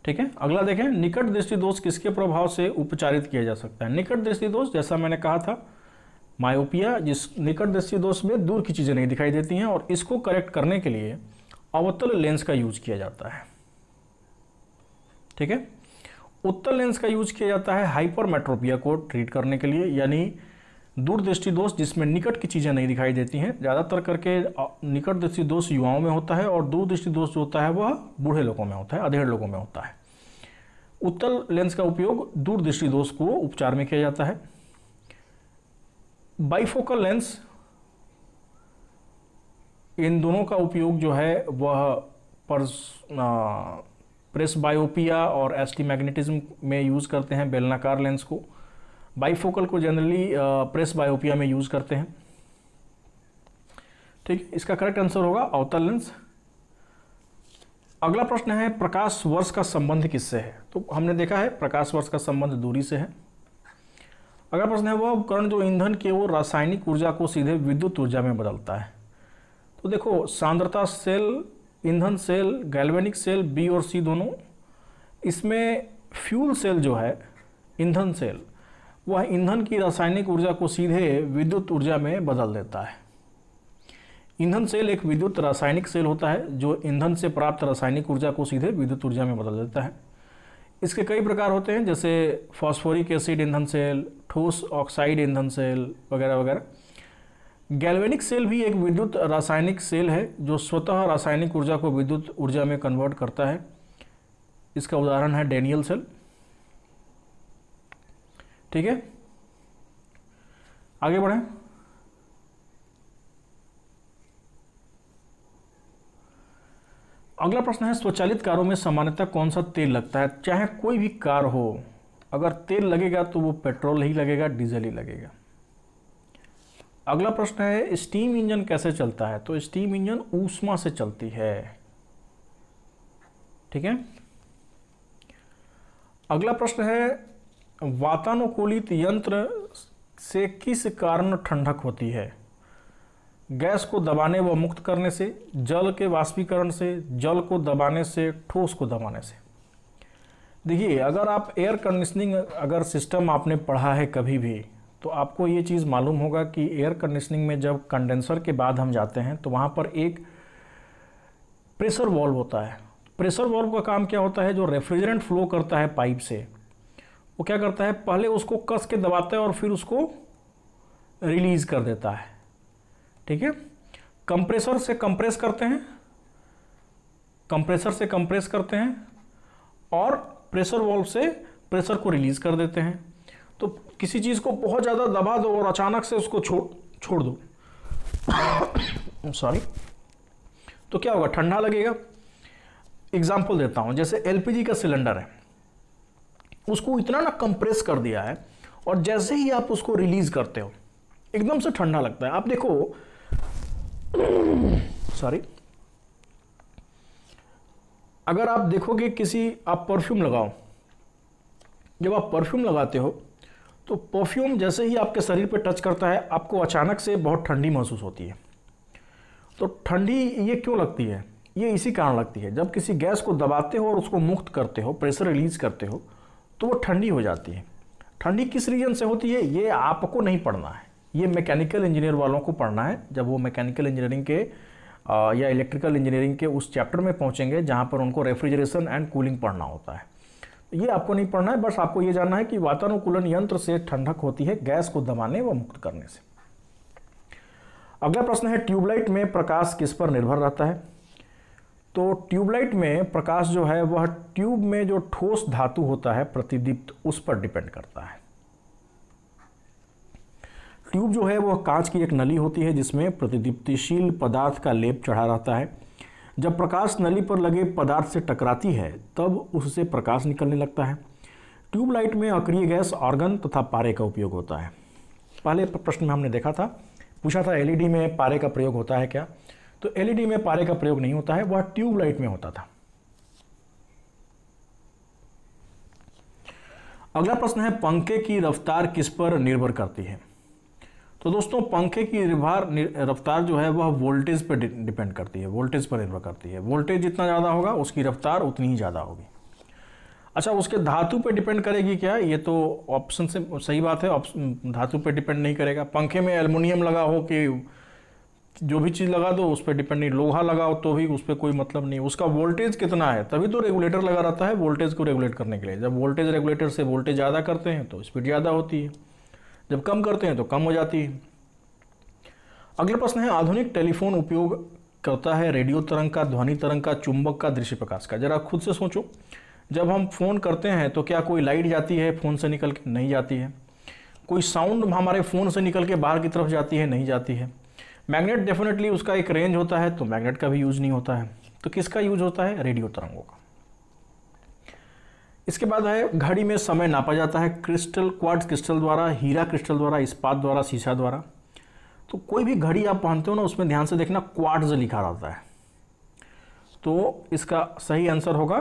ठीक है अगला देखें निकट दृष्टि दोष किसके प्रभाव से उपचारित किया जा सकता है निकट दृष्टि दोष जैसा मैंने कहा था मायोपिया जिस निकट दृष्टि दोष में दूर की चीज़ें नहीं दिखाई देती हैं और इसको करेक्ट करने के लिए अवतल लेंस का यूज किया जाता है ठीक है उत्तर लेंस का यूज किया जाता है हाइपरमेट्रोपिया को ट्रीट करने के लिए यानी दूरदृष्टि दोष जिसमें निकट की चीज़ें नहीं दिखाई देती हैं ज़्यादातर करके निकट दृष्टि दोष युवाओं में होता है और दूरदृष्टि दोष जो होता है वह बूढ़े लोगों में होता है अधेड़ लोगों में होता है उत्तल लेंस का उपयोग दूरदृष्टि दोष को उपचार में किया जाता है बाइफोकल लेंस इन दोनों का उपयोग जो है वह प्रेस बायोपिया और एसटी मैग्नेटिज्म में यूज़ करते हैं बेलनाकार लेंस को बाईफोकल को जनरली प्रेस बायोपिया में यूज़ करते हैं ठीक इसका करेक्ट आंसर होगा अवतल लेंस अगला प्रश्न है प्रकाश वर्ष का संबंध किससे है तो हमने देखा है प्रकाश वर्ष का संबंध दूरी से है अगला प्रश्न है वह उपकरण जो ईंधन के वो रासायनिक ऊर्जा को सीधे विद्युत ऊर्जा में बदलता है तो देखो सांद्रता सेल ईंधन सेल गैल्वेनिक सेल बी और सी दोनों इसमें फ्यूल सेल जो है ईंधन सेल वह ईंधन की रासायनिक ऊर्जा को सीधे विद्युत ऊर्जा में बदल देता है ईंधन सेल एक विद्युत रासायनिक सेल होता है जो ईंधन से प्राप्त रासायनिक ऊर्जा को सीधे विद्युत ऊर्जा में बदल देता है इसके कई प्रकार होते हैं जैसे फॉस्फोरिक एसिड ईंधन सेल ठोस ऑक्साइड ईंधन सेल वगैरह वगैरह गैल्वेनिक सेल भी एक विद्युत रासायनिक सेल है जो स्वतः रासायनिक ऊर्जा को विद्युत ऊर्जा में कन्वर्ट करता है इसका उदाहरण है डेनियल सेल ठीक है आगे बढ़ें अगला प्रश्न है स्वचालित कारों में सामान्यतः कौन सा तेल लगता है चाहे कोई भी कार हो अगर तेल लगेगा तो वो पेट्रोल ही लगेगा डीजल ही लगेगा अगला प्रश्न है स्टीम इंजन कैसे चलता है तो स्टीम इंजन ऊष्मा से चलती है ठीक है अगला प्रश्न है वातानुकूलित यंत्र से किस कारण ठंडक होती है गैस को दबाने व मुक्त करने से जल के वाष्पीकरण से जल को दबाने से ठोस को दबाने से देखिए अगर आप एयर कंडीशनिंग अगर सिस्टम आपने पढ़ा है कभी भी तो आपको ये चीज़ मालूम होगा कि एयर कंडीशनिंग में जब कंडेंसर के बाद हम जाते हैं तो वहाँ पर एक प्रेशर वॉल्व होता है प्रेशर वॉल्व का काम क्या होता है जो रेफ्रिजरेंट फ्लो करता है पाइप से वो क्या करता है पहले उसको कस के दबाता है और फिर उसको रिलीज़ कर देता है ठीक है कंप्रेसर से कंप्रेस करते हैं कंप्रेसर से कंप्रेस करते हैं और प्रेशर वॉल्व से प्रेशर को रिलीज़ कर देते हैं तो किसी चीज़ को बहुत ज़्यादा दबा दो और अचानक से उसको छोड़ छोड़ दो सॉरी तो क्या होगा ठंडा लगेगा एग्जाम्पल देता हूँ जैसे एलपीजी का सिलेंडर है उसको इतना ना कंप्रेस कर दिया है और जैसे ही आप उसको रिलीज करते हो एकदम से ठंडा लगता है आप देखो सॉरी अगर आप देखोगे किसी आप परफ्यूम लगाओ जब आप परफ्यूम लगाते हो तो परफ्यूम जैसे ही आपके शरीर पर टच करता है आपको अचानक से बहुत ठंडी महसूस होती है तो ठंडी ये क्यों लगती है ये इसी कारण लगती है जब किसी गैस को दबाते हो और उसको मुक्त करते हो प्रेशर रिलीज करते हो तो वो ठंडी हो जाती है ठंडी किस रीजन से होती है ये आपको नहीं पढ़ना है ये मैकेनिकल इंजीनियर वालों को पढ़ना है जब वो मैकेनिकल इंजीनियरिंग के या इलेक्ट्रिकल इंजीनियरिंग के उस चैप्टर में पहुँचेंगे जहाँ पर उनको रेफ्रिजरेशन एंड कूलिंग पढ़ना होता है ये आपको नहीं पढ़ना है बस आपको ये जानना है कि वातानुकूलन यंत्र से ठंडक होती है गैस को दबाने व मुक्त करने से अगला प्रश्न है ट्यूबलाइट में प्रकाश किस पर निर्भर रहता है तो ट्यूबलाइट में प्रकाश जो है वह ट्यूब में जो ठोस धातु होता है प्रतिदीप्त उस पर डिपेंड करता है ट्यूब जो है वह कांच की एक नली होती है जिसमें प्रतिदीप्तिशील पदार्थ का लेप चढ़ा रहता है जब प्रकाश नली पर लगे पदार्थ से टकराती है तब उससे प्रकाश निकलने लगता है ट्यूबलाइट में अक्रिय गैस ऑर्गन तथा पारे का उपयोग होता है पहले प्रश्न में हमने देखा था पूछा था एलईडी में पारे का प्रयोग होता है क्या तो एलईडी में पारे का प्रयोग नहीं होता है वह ट्यूबलाइट में होता था अगला प्रश्न है पंखे की रफ्तार किस पर निर्भर करती है तो दोस्तों पंखे की रिवार रफ्तार जो है वह वोल्टेज पर डिपेंड करती है वोल्टेज पर निर्भर करती है वोल्टेज जितना ज़्यादा होगा उसकी रफ्तार उतनी ही ज़्यादा होगी अच्छा उसके धातु पर डिपेंड करेगी क्या ये तो ऑप्शन से सही बात है धातु पर डिपेंड नहीं करेगा पंखे में एलमुनियम लगा हो कि जो भी चीज़ लगा दो उस पर डिपेंड नहीं लोहा लगाओ तो भी उस पर कोई मतलब नहीं उसका वोल्टेज कितना है तभी तो रेगुलेटर लगा रहता है वोल्टेज को रेगुलेट करने के लिए जब वोल्टेज रेगुलेटर से वोल्टेज ज़्यादा करते हैं तो स्पीड ज़्यादा होती है जब कम करते हैं तो कम हो जाती है अगले प्रश्न है आधुनिक टेलीफोन उपयोग करता है रेडियो तरंग का ध्वनि तरंग का चुंबक का दृश्य प्रकाश का जरा खुद से सोचो जब हम फ़ोन करते हैं तो क्या कोई लाइट जाती है फ़ोन से निकल के नहीं जाती है कोई साउंड हमारे फ़ोन से निकल के बाहर की तरफ जाती है नहीं जाती है मैग्नेट डेफिनेटली उसका एक रेंज होता है तो मैग्नेट का भी यूज़ नहीं होता है तो किसका यूज़ होता है रेडियो तरंगों का इसके बाद है घड़ी में समय नापा जाता है क्रिस्टल क्वार्ट क्रिस्टल द्वारा हीरा क्रिस्टल द्वारा इस्पात द्वारा शीशा द्वारा तो कोई भी घड़ी आप पहनते हो ना उसमें ध्यान से देखना क्वार्ट्ज लिखा रहता है तो इसका सही आंसर होगा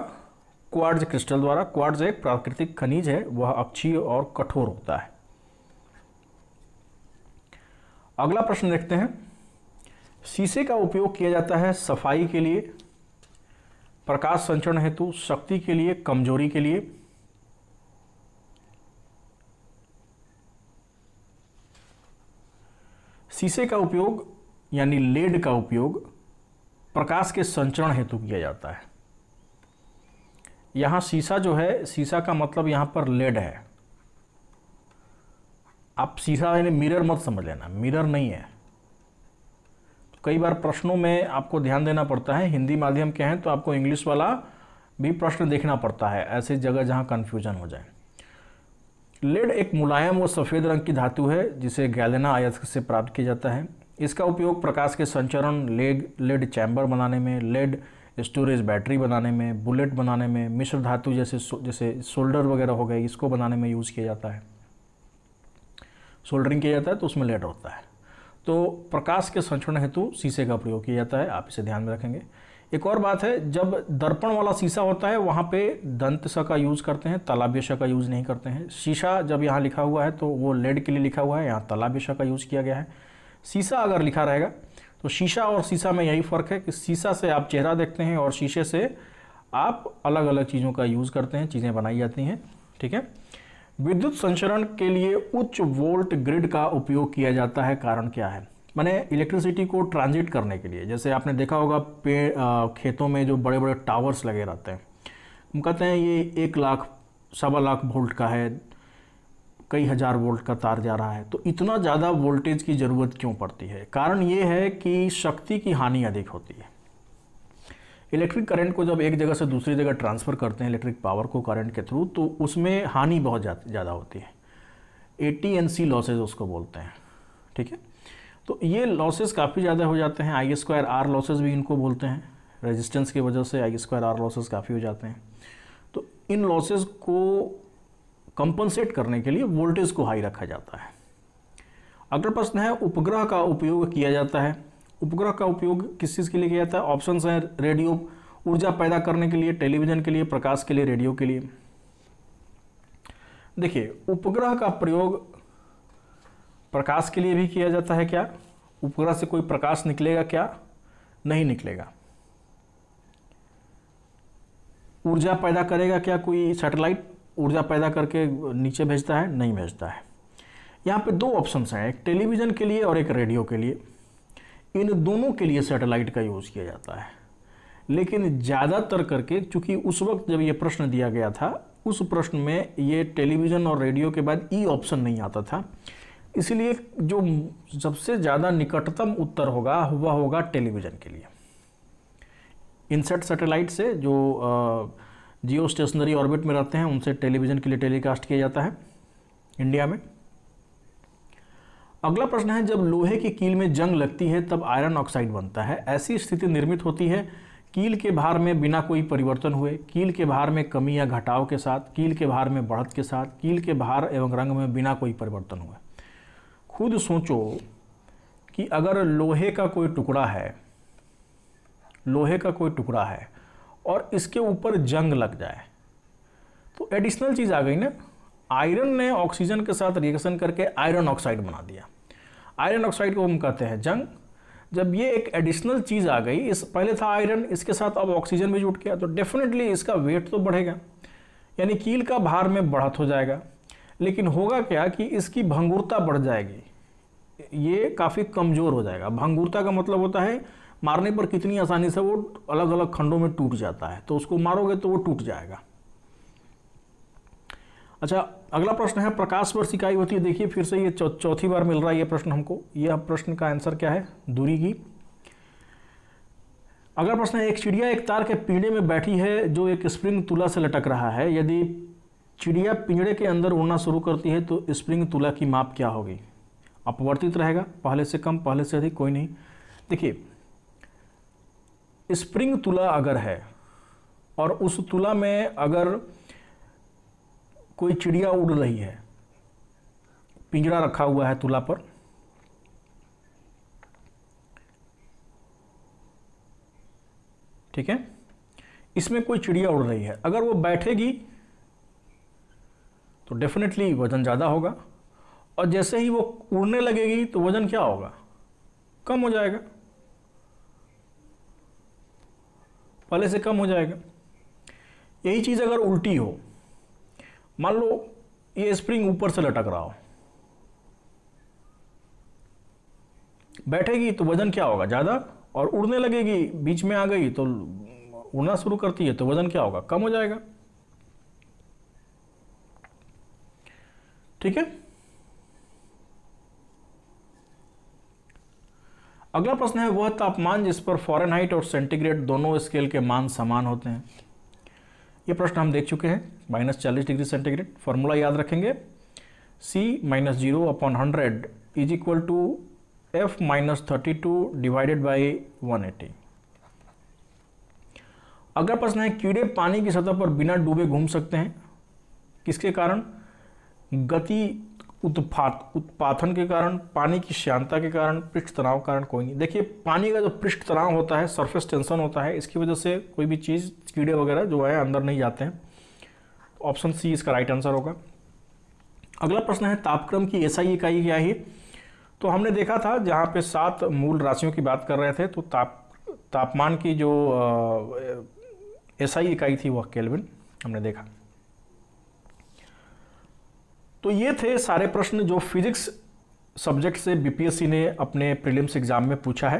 क्वार्ट्ज क्रिस्टल द्वारा क्वार्ट्ज एक प्राकृतिक खनिज है वह अक्षीय और कठोर होता है अगला प्रश्न देखते हैं शीशे का उपयोग किया जाता है सफाई के लिए प्रकाश संचरण हेतु शक्ति के लिए कमजोरी के लिए शीशे का उपयोग यानी लेड का उपयोग प्रकाश के संचरण हेतु किया जाता है यहां शीशा जो है शीशा का मतलब यहां पर लेड है आप शीशा यानी मिरर मत समझ लेना मिरर नहीं है कई बार प्रश्नों में आपको ध्यान देना पड़ता है हिंदी माध्यम के हैं तो आपको इंग्लिश वाला भी प्रश्न देखना पड़ता है ऐसी जगह जहाँ कन्फ्यूजन हो जाए लेड एक मुलायम और सफ़ेद रंग की धातु है जिसे गैलेना आयत से प्राप्त किया जाता है इसका उपयोग प्रकाश के संचरण लेग लेड चैम्बर बनाने में लेड स्टोरेज बैटरी बनाने में बुलेट बनाने में मिश्र धातु जैसे जैसे सोल्डर वगैरह हो गए इसको बनाने में यूज़ किया जाता है सोल्डरिंग किया जाता है तो उसमें लेड होता है तो प्रकाश के संरक्षण हेतु शीशे का प्रयोग किया जाता है आप इसे ध्यान में रखेंगे एक और बात है जब दर्पण वाला शीशा होता है वहाँ पे दंत स का यूज़ करते हैं तालाब्य का यूज़ नहीं करते हैं शीशा जब यहाँ लिखा हुआ है तो वो लेड के लिए लिखा हुआ है यहाँ तालाब्य का यूज़ किया गया है शीशा अगर लिखा रहेगा तो शीशा और शीशा में यही फ़र्क है कि शीशा से आप चेहरा देखते हैं और शीशे से आप अलग अलग चीज़ों का यूज़ करते हैं चीज़ें बनाई जाती हैं ठीक है विद्युत संचरण के लिए उच्च वोल्ट ग्रिड का उपयोग किया जाता है कारण क्या है मैंने इलेक्ट्रिसिटी को ट्रांजिट करने के लिए जैसे आपने देखा होगा पेड़ खेतों में जो बड़े बड़े टावर्स लगे रहते हैं हम कहते हैं ये एक लाख सवा लाख वोल्ट का है कई हज़ार वोल्ट का तार जा रहा है तो इतना ज़्यादा वोल्टेज की ज़रूरत क्यों पड़ती है कारण ये है कि शक्ति की हानि अधिक होती है इलेक्ट्रिक करंट को जब एक जगह से दूसरी जगह ट्रांसफ़र करते हैं इलेक्ट्रिक पावर को करंट के थ्रू तो उसमें हानि बहुत ज़्यादा होती है A T N C losses उसको बोलते हैं ठीक है तो ये लॉसेज काफ़ी ज़्यादा हो जाते हैं आई स्क्वायर आर लॉसेज भी इनको बोलते हैं रेजिस्टेंस की वजह से आई स्क्वायर आर लॉसेज काफ़ी हो जाते हैं तो इन लॉसेज को कंपनसेट करने के लिए वोल्टेज को हाई रखा जाता है अगला प्रश्न है उपग्रह का उपयोग किया जाता है उपग्रह का उपयोग किस चीज़ के लिए किया जाता है ऑप्शन है रेडियो ऊर्जा पैदा करने के लिए टेलीविजन के लिए प्रकाश के लिए रेडियो के लिए देखिए उपग्रह का प्रयोग प्रकाश के लिए भी किया जाता है क्या उपग्रह से कोई प्रकाश निकलेगा क्या नहीं निकलेगा ऊर्जा पैदा करेगा क्या कोई सैटेलाइट ऊर्जा पैदा करके नीचे भेजता है नहीं भेजता है यहाँ पे दो ऑप्शंस हैं एक टेलीविज़न के लिए और एक रेडियो के लिए इन दोनों के लिए सैटेलाइट का यूज़ किया जाता है लेकिन ज़्यादातर करके चूँकि उस वक्त जब ये प्रश्न दिया गया था उस प्रश्न में ये टेलीविज़न और रेडियो के बाद ई ऑप्शन नहीं आता था इसलिए जो सबसे ज़्यादा निकटतम उत्तर होगा वह होगा टेलीविज़न के लिए इनसेट सैटेलाइट से जो जियो स्टेशनरी ऑर्बिट में रहते हैं उनसे टेलीविज़न के लिए टेलीकास्ट किया जाता है इंडिया में अगला प्रश्न है जब लोहे की कील में जंग लगती है तब आयरन ऑक्साइड बनता है ऐसी स्थिति निर्मित होती है कील के भार में बिना कोई परिवर्तन हुए कील के भार में कमी या घटाव के साथ कील के भार में बढ़त के साथ कील के भार एवं रंग में बिना कोई परिवर्तन हुए खुद सोचो कि अगर लोहे का कोई टुकड़ा है लोहे का कोई टुकड़ा है और इसके ऊपर जंग लग जाए तो एडिशनल चीज़ आ गई ना आयरन ने ऑक्सीजन के साथ रिएक्शन करके आयरन ऑक्साइड बना दिया आयरन ऑक्साइड को हम कहते हैं जंग जब ये एक एडिशनल चीज़ आ गई इस पहले था आयरन इसके साथ अब ऑक्सीजन भी जुट गया तो डेफिनेटली इसका वेट तो बढ़ेगा यानी कील का भार में बढ़त हो जाएगा लेकिन होगा क्या कि इसकी भंगुरता बढ़ जाएगी ये काफ़ी कमज़ोर हो जाएगा भंगुरता का मतलब होता है मारने पर कितनी आसानी से वो अलग अलग खंडों में टूट जाता है तो उसको मारोगे तो वो टूट जाएगा अच्छा अगला प्रश्न है प्रकाश वर्ष इकाई होती है देखिए फिर से ये चौथी बार मिल रहा है ये प्रश्न हमको यह प्रश्न का आंसर क्या है दूरी की अगला प्रश्न है एक चिड़िया एक तार के पीड़े में बैठी है जो एक स्प्रिंग तुला से लटक रहा है यदि चिड़िया पिंजड़े के अंदर उड़ना शुरू करती है तो स्प्रिंग तुला की माप क्या होगी अपवर्तित रहेगा पहले से कम पहले से अधिक कोई नहीं देखिए स्प्रिंग तुला अगर है और उस तुला में अगर कोई चिड़िया उड़ रही है पिंजरा रखा हुआ है तुला पर ठीक है इसमें कोई चिड़िया उड़ रही है अगर वो बैठेगी तो डेफिनेटली वज़न ज़्यादा होगा और जैसे ही वो उड़ने लगेगी तो वज़न क्या होगा कम हो जाएगा पहले से कम हो जाएगा यही चीज़ अगर उल्टी हो मान लो ये स्प्रिंग ऊपर से लटक रहा हो बैठेगी तो वजन क्या होगा ज़्यादा और उड़ने लगेगी बीच में आ गई तो उड़ना शुरू करती है तो वजन क्या होगा कम हो जाएगा ठीक है अगला प्रश्न है वह तापमान जिस पर फॉरेनहाइट और सेंटीग्रेड दोनों स्केल के मान समान होते हैं ये प्रश्न हम देख चुके हैं माइनस चालीस डिग्री सेंटीग्रेड फॉर्मूला याद रखेंगे C minus zero upon hundred is equal to F minus thirty two divided by one eighty अगला प्रश्न है कीड़े पानी की सतह पर बिना डूबे घूम सकते हैं किसके कारण गति उत्पात उत्पाथन के कारण पानी की श्यानता के कारण पृष्ठ तनाव के कारण कोई नहीं देखिए पानी का जो पृष्ठ तनाव होता है सरफेस टेंशन होता है इसकी वजह से कोई भी चीज़ कीड़े वगैरह जो है अंदर नहीं जाते हैं ऑप्शन सी इसका राइट आंसर होगा अगला प्रश्न है तापक्रम की ऐसा ही इकाई क्या है तो हमने देखा था जहाँ पे सात मूल राशियों की बात कर रहे थे तो ताप तापमान की जो ही इकाई थी वह केल्विन हमने देखा तो ये थे सारे प्रश्न जो फिजिक्स सब्जेक्ट से बीपीएससी ने अपने प्रीलिम्स एग्जाम में पूछा है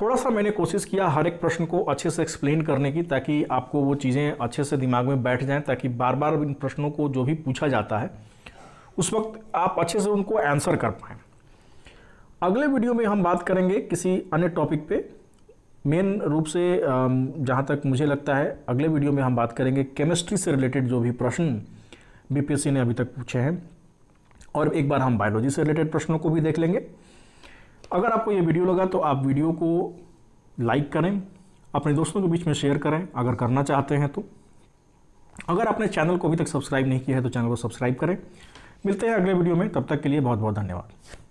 थोड़ा सा मैंने कोशिश किया हर एक प्रश्न को अच्छे से एक्सप्लेन करने की ताकि आपको वो चीज़ें अच्छे से दिमाग में बैठ जाएं ताकि बार बार इन प्रश्नों को जो भी पूछा जाता है उस वक्त आप अच्छे से उनको आंसर कर पाएं अगले वीडियो में हम बात करेंगे किसी अन्य टॉपिक पे मेन रूप से जहाँ तक मुझे लगता है अगले वीडियो में हम बात करेंगे केमिस्ट्री से रिलेटेड जो भी प्रश्न बीपीएससी ने अभी तक पूछे हैं और एक बार हम बायोलॉजी से रिलेटेड प्रश्नों को भी देख लेंगे अगर आपको ये वीडियो लगा तो आप वीडियो को लाइक करें अपने दोस्तों के बीच में शेयर करें अगर करना चाहते हैं तो अगर आपने चैनल को अभी तक सब्सक्राइब नहीं किया है तो चैनल को सब्सक्राइब करें मिलते हैं अगले वीडियो में तब तक के लिए बहुत बहुत धन्यवाद